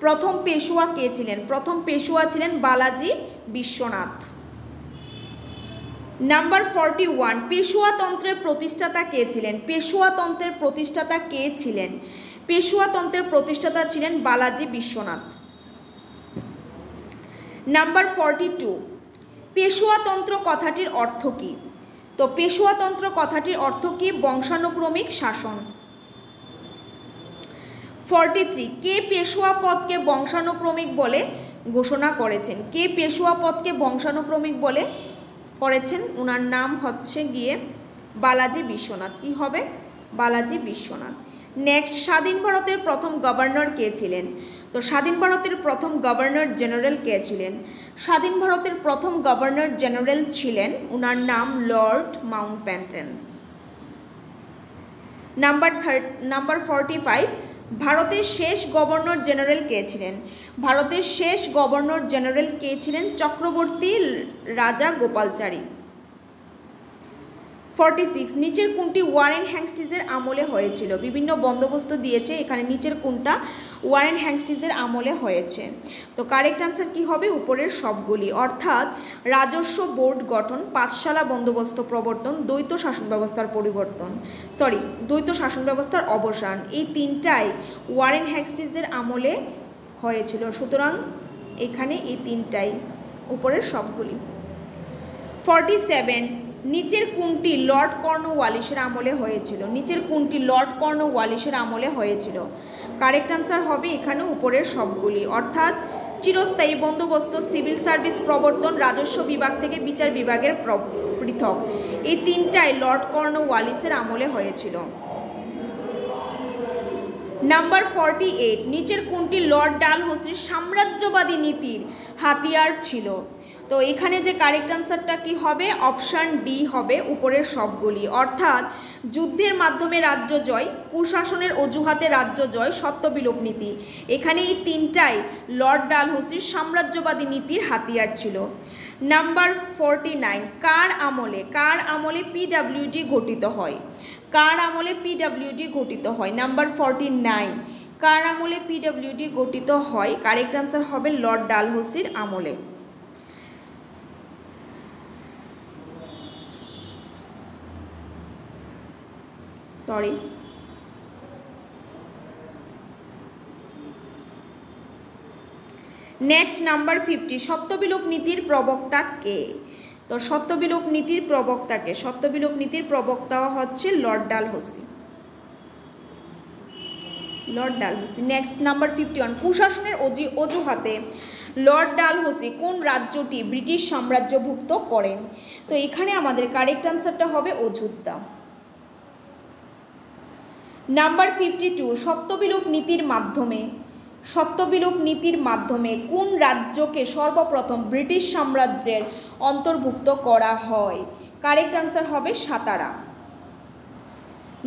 প্রথম পেশোয়া কে ছিলেন প্রথম পেশোয়া ছিলেন Balaji Vishwanath number forty one পেশোয়াতন্ত্রের প্রতিষ্ঠাতা কে ছিলেন পেশোয়াতন্ত্রের প্রতিষ্ঠাতা কে ছিলেন পেশুয়াতন্ত্রের তন্ত্রের প্রতিষ্ঠাতা ছিলেন Balaji Vishwanath number forty two পেশুয়াতন্ত্র কথাটির অর্থ কী তো পেশুয়াতন্ত্র কথাটির অর্থ কী বংশানুক্রমিক শাসন ফর্টি থ্রি কে পেশুয়া পদকে বংশানুক্রমিক বলে ঘোষণা করেছেন কে পেশুয়া পদকে বংশানুক্রমিক বলে করেছেন ওনার নাম হচ্ছে গিয়ে বালাজি বিশ্বনাথ কি হবে বালাজি বিশ্বনাথ নেক্সট স্বাধীন ভারতের প্রথম গভর্নর কে ছিলেন তো স্বাধীন ভারতের প্রথম গভর্নর জেনারেল কে ছিলেন স্বাধীন ভারতের প্রথম গভর্নর জেনারেল ছিলেন ওনার নাম Lord Mountbatten number thirty number forty five ভারতের শেষ গভর্নর জেনারেল কে ছিলেন ভারতের শেষ গভর্নর জেনারেল কে ছিলেন চক্রবর্তী রাজা গোপালচারী ফর্টি সিক্স নিচের কোনটি ওয়ারেন হ্যাংস্টিজের আমলে হয়েছিল বিভিন্ন বন্দোবস্ত দিয়েছে এখানে নিচের কোনটা ওয়ারেন হ্যাংস্টিজের আমলে হয়েছে তো কারেক্ট অ্যান্সার কি হবে উপরের সবগুলি অর্থাৎ রাজস্ব বোর্ড গঠন পাঁচশালা বন্দোবস্ত প্রবর্তন দ্বৈত শাসন ব্যবস্থার পরিবর্তন সরি দ্বৈত শাসন ব্যবস্থার অবসান এই তিনটাই ওয়ারেন হ্যাংস্টিজের আমলে হয়েছিল সুতরাং এখানে এই তিনটাই উপরের সবগুলি ফর্টি সেভেন নিচের কোনটি লর্ড ওয়ালিশের আমলে হয়েছিল নিচের কোনটি লর্ড ওয়ালিশের আমলে হয়েছিল কারেক্ট আনসার হবে এখানে উপরের সবগুলি অর্থাৎ চিরস্থায়ী বন্দোবস্ত সিভিল সার্ভিস প্রবর্তন রাজস্ব বিভাগ থেকে বিচার বিভাগের পৃথক এই তিনটাই লর্ড ওয়ালিশের আমলে হয়েছিল নাম্বার ফর্টি এইট নিচের কোনটি লর্ড হোসির সাম্রাজ্যবাদী নীতির হাতিয়ার ছিল তো এখানে যে কারেক্ট অ্যান্সারটা কি হবে অপশান ডি হবে উপরের সবগুলি অর্থাৎ যুদ্ধের মাধ্যমে রাজ্য জয় কুশাসনের অজুহাতে রাজ্য জয় বিলোপ নীতি এখানে এই তিনটাই লর্ড ডালহৌসির সাম্রাজ্যবাদী নীতির হাতিয়ার ছিল নাম্বার ফোরটি নাইন কার আমলে কার আমলে পিডাব্লিউডি গঠিত হয় কার আমলে পিডাব্লিউডি গঠিত হয় নাম্বার ফোরটি নাইন কার আমলে পিডাব্লিউডি গঠিত হয় কারেক্ট অ্যান্সার হবে লর্ড ডালহৌসির আমলে সরি নেক্সট নাম্বার ফিফটি সত্যবিলোপ নীতির প্রবক্তা কে তো সত্যবিলোপ নীতির প্রবক্তাকে সত্যবিলোপ নীতির প্রবক্তা হচ্ছে Lord Dalhousie Lord Dalhousie next number fifty one কুশাসনের অজি অজুহাতে লর্ড ডালহসি কোন রাজ্যটি ব্রিটিশ সাম্রাজ্যভুক্ত করেন তো এখানে আমাদের কারেক্ট আনসারটা হবে অযোধ্যা নাম্বার ফিফটি টু সত্যবিলোপ নীতির মাধ্যমে সত্যবিলোপ নীতির মাধ্যমে কোন রাজ্যকে সর্বপ্রথম ব্রিটিশ সাম্রাজ্যের অন্তর্ভুক্ত করা হয় কারেক্ট আনসার হবে সাতারা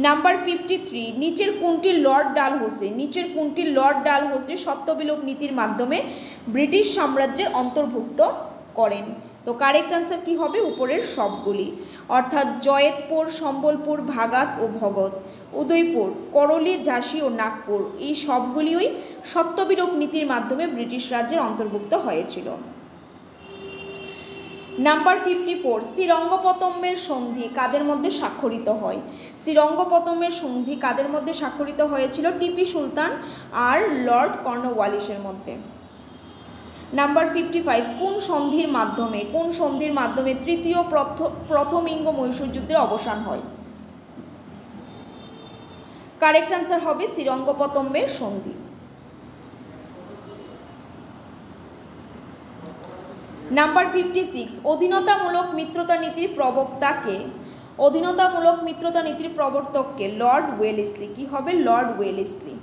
নাম্বার ফিফটি থ্রি নিচের কোনটি লর্ড ডাল হোসে নিচের কোনটি লর্ড হোসে সত্যবিলোপ নীতির মাধ্যমে ব্রিটিশ সাম্রাজ্যের অন্তর্ভুক্ত করেন তো কারেক্ট আনসার কি হবে উপরের সবগুলি অর্থাৎ জয়েতপুর সম্বলপুর ভাগাত ও ভগত উদয়পুর করলি ঝাঁসি ও নাগপুর এই সবগুলিই সত্যবিরোপ নীতির মাধ্যমে ব্রিটিশ রাজ্যের অন্তর্ভুক্ত হয়েছিল নাম্বার ফিফটি ফোর শ্রীরঙ্গপতম্বের সন্ধি কাদের মধ্যে স্বাক্ষরিত হয় শ্রীরঙ্গপতম্বের সন্ধি কাদের মধ্যে স্বাক্ষরিত হয়েছিল টিপি সুলতান আর লর্ড কর্নওয়ালিসের মধ্যে নাম্বার ফিফটি ফাইভ কোন সন্ধির মাধ্যমে কোন সন্ধির মাধ্যমে তৃতীয় প্রথম ইঙ্গ মহীশূর যুদ্ধের অবসান হয় কারেক্ট অ্যান্সার হবে শ্রীরঙ্গপতম্বের সন্ধি নাম্বার ফিফটি সিক্স অধীনতামূলক মিত্রতা নীতির প্রবক্তাকে অধীনতামূলক মিত্রতা নীতির প্রবর্তককে লর্ড ওয়েলিসলি কি হবে lord Wellesley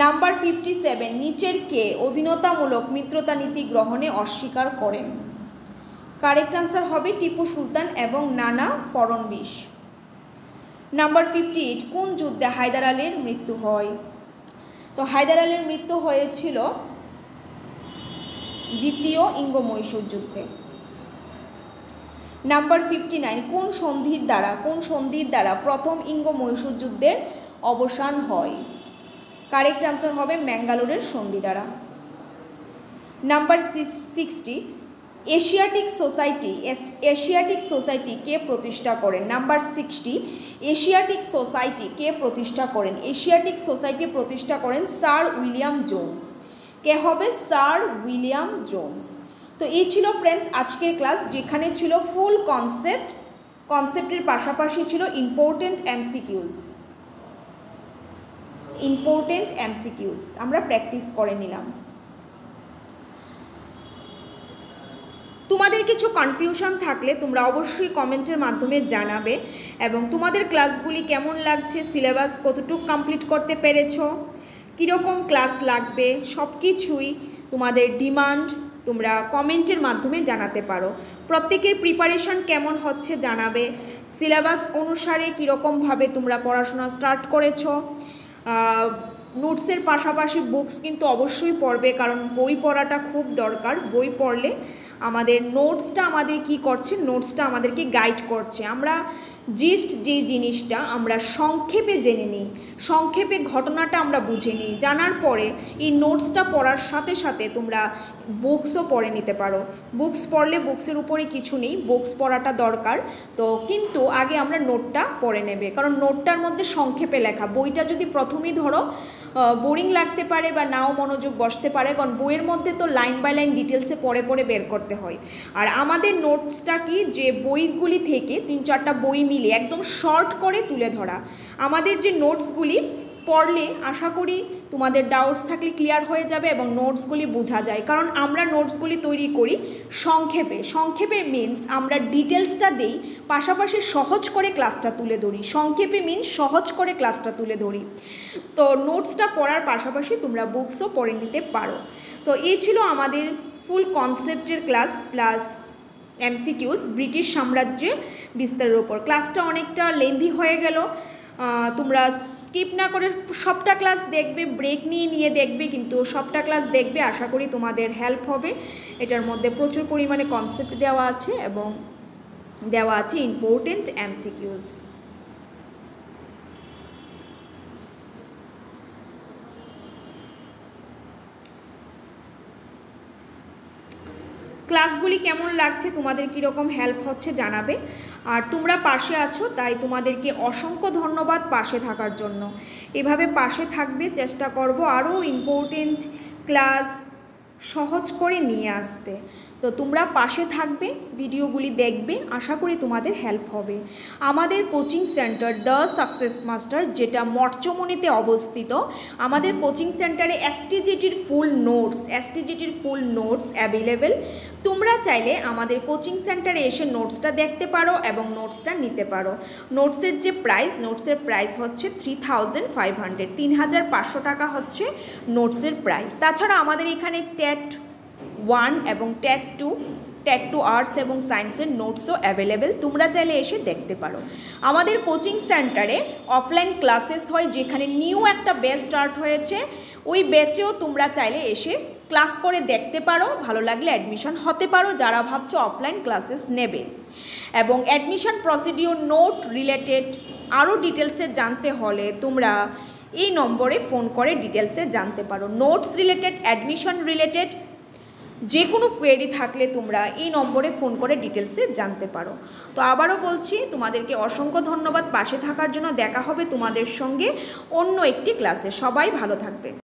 number fifty seven নিচের কে অধীনতামূলক মিত্রতা নীতি গ্রহণে অস্বীকার করেন কারেক্ট আনসার হবে টিপু সুলতান এবং নানা ফড়নবিশ নাম্বার ফিফটি এইট কোন যুদ্ধে হায়দার আলীর মৃত্যু হয় তো হায়দার আলীর মৃত্যু হয়েছিল দ্বিতীয় ইঙ্গ মহীশূর যুদ্ধে নাম্বার ফিফটি নাইন কোন সন্ধির দ্বারা কোন সন্ধির দ্বারা প্রথম ইঙ্গ মহীশূর যুদ্ধের অবসান হয় কারেক্ট অ্যান্সার হবে ম্যাঙ্গালোরের সন্ধি দ্বারা number sixty Asiatic society Asiatic society কে প্রতিষ্ঠা করেন নাম্বার সিক্সটি এশিয়াটিক সোসাইটি কে প্রতিষ্ঠা করেন এশিয়াটিক সোসাইটি প্রতিষ্ঠা করেন স্যার উইলিয়াম জোন্স কে হবে স্যার উইলিয়াম জোন্স তো এই ছিল ফ্রেন্ডস আজকের ক্লাস যেখানে ছিল ফুল কনসেপ্ট কনসেপ্টের পাশাপাশি ছিল ইম্পর্টেন্ট এমসিকিউস ইম্পর্টেন্ট এমসিকিউস আমরা প্র্যাকটিস করে নিলাম তোমাদের কিছু কনফিউশন থাকলে তোমরা অবশ্যই কমেন্টের মাধ্যমে জানাবে এবং তোমাদের ক্লাসগুলি কেমন লাগছে সিলেবাস কতটুকু কমপ্লিট করতে পেরেছ কীরকম ক্লাস লাগবে সব কিছুই তোমাদের ডিমান্ড তোমরা কমেন্টের মাধ্যমে জানাতে পারো প্রত্যেকের প্রিপারেশন কেমন হচ্ছে জানাবে সিলেবাস অনুসারে কীরকমভাবে তোমরা পড়াশোনা স্টার্ট করেছো নোটসের পাশাপাশি বুকস কিন্তু অবশ্যই পড়বে কারণ বই পড়াটা খুব দরকার বই পড়লে আমাদের নোটসটা আমাদের কি করছে নোটসটা আমাদেরকে গাইড করছে আমরা জিস্ট যে জিনিসটা আমরা সংক্ষেপে জেনে নিই সংক্ষেপে ঘটনাটা আমরা বুঝে নিই জানার পরে এই নোটসটা পড়ার সাথে সাথে তোমরা বুকসও পড়ে নিতে পারো বুকস পড়লে বুকসের উপরে কিছু নেই বুকস পড়াটা দরকার তো কিন্তু আগে আমরা নোটটা পড়ে নেবে কারণ নোটটার মধ্যে সংক্ষেপে লেখা বইটা যদি প্রথমেই ধরো বোরিং লাগতে পারে বা নাও মনোযোগ বসতে পারে কারণ বইয়ের মধ্যে তো লাইন বাই লাইন ডিটেলসে পরে পরে বের করতে করতে হয় আর আমাদের নোটসটা কি যে বইগুলি থেকে তিন চারটা বই মিলে একদম শর্ট করে তুলে ধরা আমাদের যে নোটসগুলি পড়লে আশা করি তোমাদের ডাউটস থাকলে ক্লিয়ার হয়ে যাবে এবং নোটসগুলি বোঝা যায় কারণ আমরা নোটসগুলি তৈরি করি সংক্ষেপে সংক্ষেপে মিন্স আমরা ডিটেলসটা দেই পাশাপাশি সহজ করে ক্লাসটা তুলে ধরি সংক্ষেপে মিন্স সহজ করে ক্লাসটা তুলে ধরি তো নোটসটা পড়ার পাশাপাশি তোমরা বুকসও পড়ে নিতে পারো তো এই ছিল আমাদের ফুল কনসেপ্টের ক্লাস প্লাস এমসিকিউস ব্রিটিশ সাম্রাজ্যের বিস্তারের ওপর ক্লাসটা অনেকটা লেন্দি হয়ে গেল তোমরা স্কিপ না করে সবটা ক্লাস দেখবে ব্রেক নিয়ে নিয়ে দেখবে কিন্তু সবটা ক্লাস দেখবে আশা করি তোমাদের হেল্প হবে এটার মধ্যে প্রচুর পরিমাণে কনসেপ্ট দেওয়া আছে এবং দেওয়া আছে ইম্পর্টেন্ট এমসিকিউস ক্লাসগুলি কেমন লাগছে তোমাদের কীরকম হেল্প হচ্ছে জানাবে আর তোমরা পাশে আছো তাই তোমাদেরকে অসংখ্য ধন্যবাদ পাশে থাকার জন্য এভাবে পাশে থাকবে চেষ্টা করব আরও ইম্পর্টেন্ট ক্লাস সহজ করে নিয়ে আসতে তো তোমরা পাশে থাকবে ভিডিওগুলি দেখবে আশা করি তোমাদের হেল্প হবে আমাদের coaching centre the success master যেটা মর্চমণিতে অবস্থিত আমাদের কোচিং সেন্টারে এসটিজিটির ফুল নোটস এসটিজিটির ফুল নোটস অ্যাভেলেবেল তোমরা চাইলে আমাদের কোচিং সেন্টারে এসে নোটসটা দেখতে পারো এবং নোটসটা নিতে পারো নোটসের যে প্রাইস নোটসের প্রাইস হচ্ছে থ্রি থাউজেন্ড ফাইভ হান্ড্রেড তিন হাজার পাঁচশো টাকা হচ্ছে নোটসের প্রাইস তাছাড়া আমাদের এখানে ট্যাট ওয়ান এবং TET two TET two arts এবং সায়েন্সের নোটসও অ্যাভেলেবেল তোমরা চাইলে এসে দেখতে পারো আমাদের কোচিং সেন্টারে অফলাইন ক্লাসেস হয় যেখানে নিউ একটা ব্যাচ স্টার্ট হয়েছে ওই ব্যাচেও তোমরা চাইলে এসে ক্লাস করে দেখতে পারো ভালো লাগলে অ্যাডমিশন হতে পারো যারা ভাবছো অফলাইন ক্লাসেস নেবে এবং অ্যাডমিশন প্রসিডিওর নোট রিলেটেড আরও ডিটেলসে জানতে হলে তোমরা এই নম্বরে ফোন করে ডিটেলসে জানতে পারো নোটস রিলেটেড অ্যাডমিশন রিলেটেড যে কোনো কোয়েরি থাকলে তোমরা এই নম্বরে ফোন করে ডিটেলসে জানতে পারো তো আবারও বলছি তোমাদেরকে অসংখ্য ধন্যবাদ পাশে থাকার জন্য দেখা হবে তোমাদের সঙ্গে অন্য একটি ক্লাসে সবাই ভালো থাকবে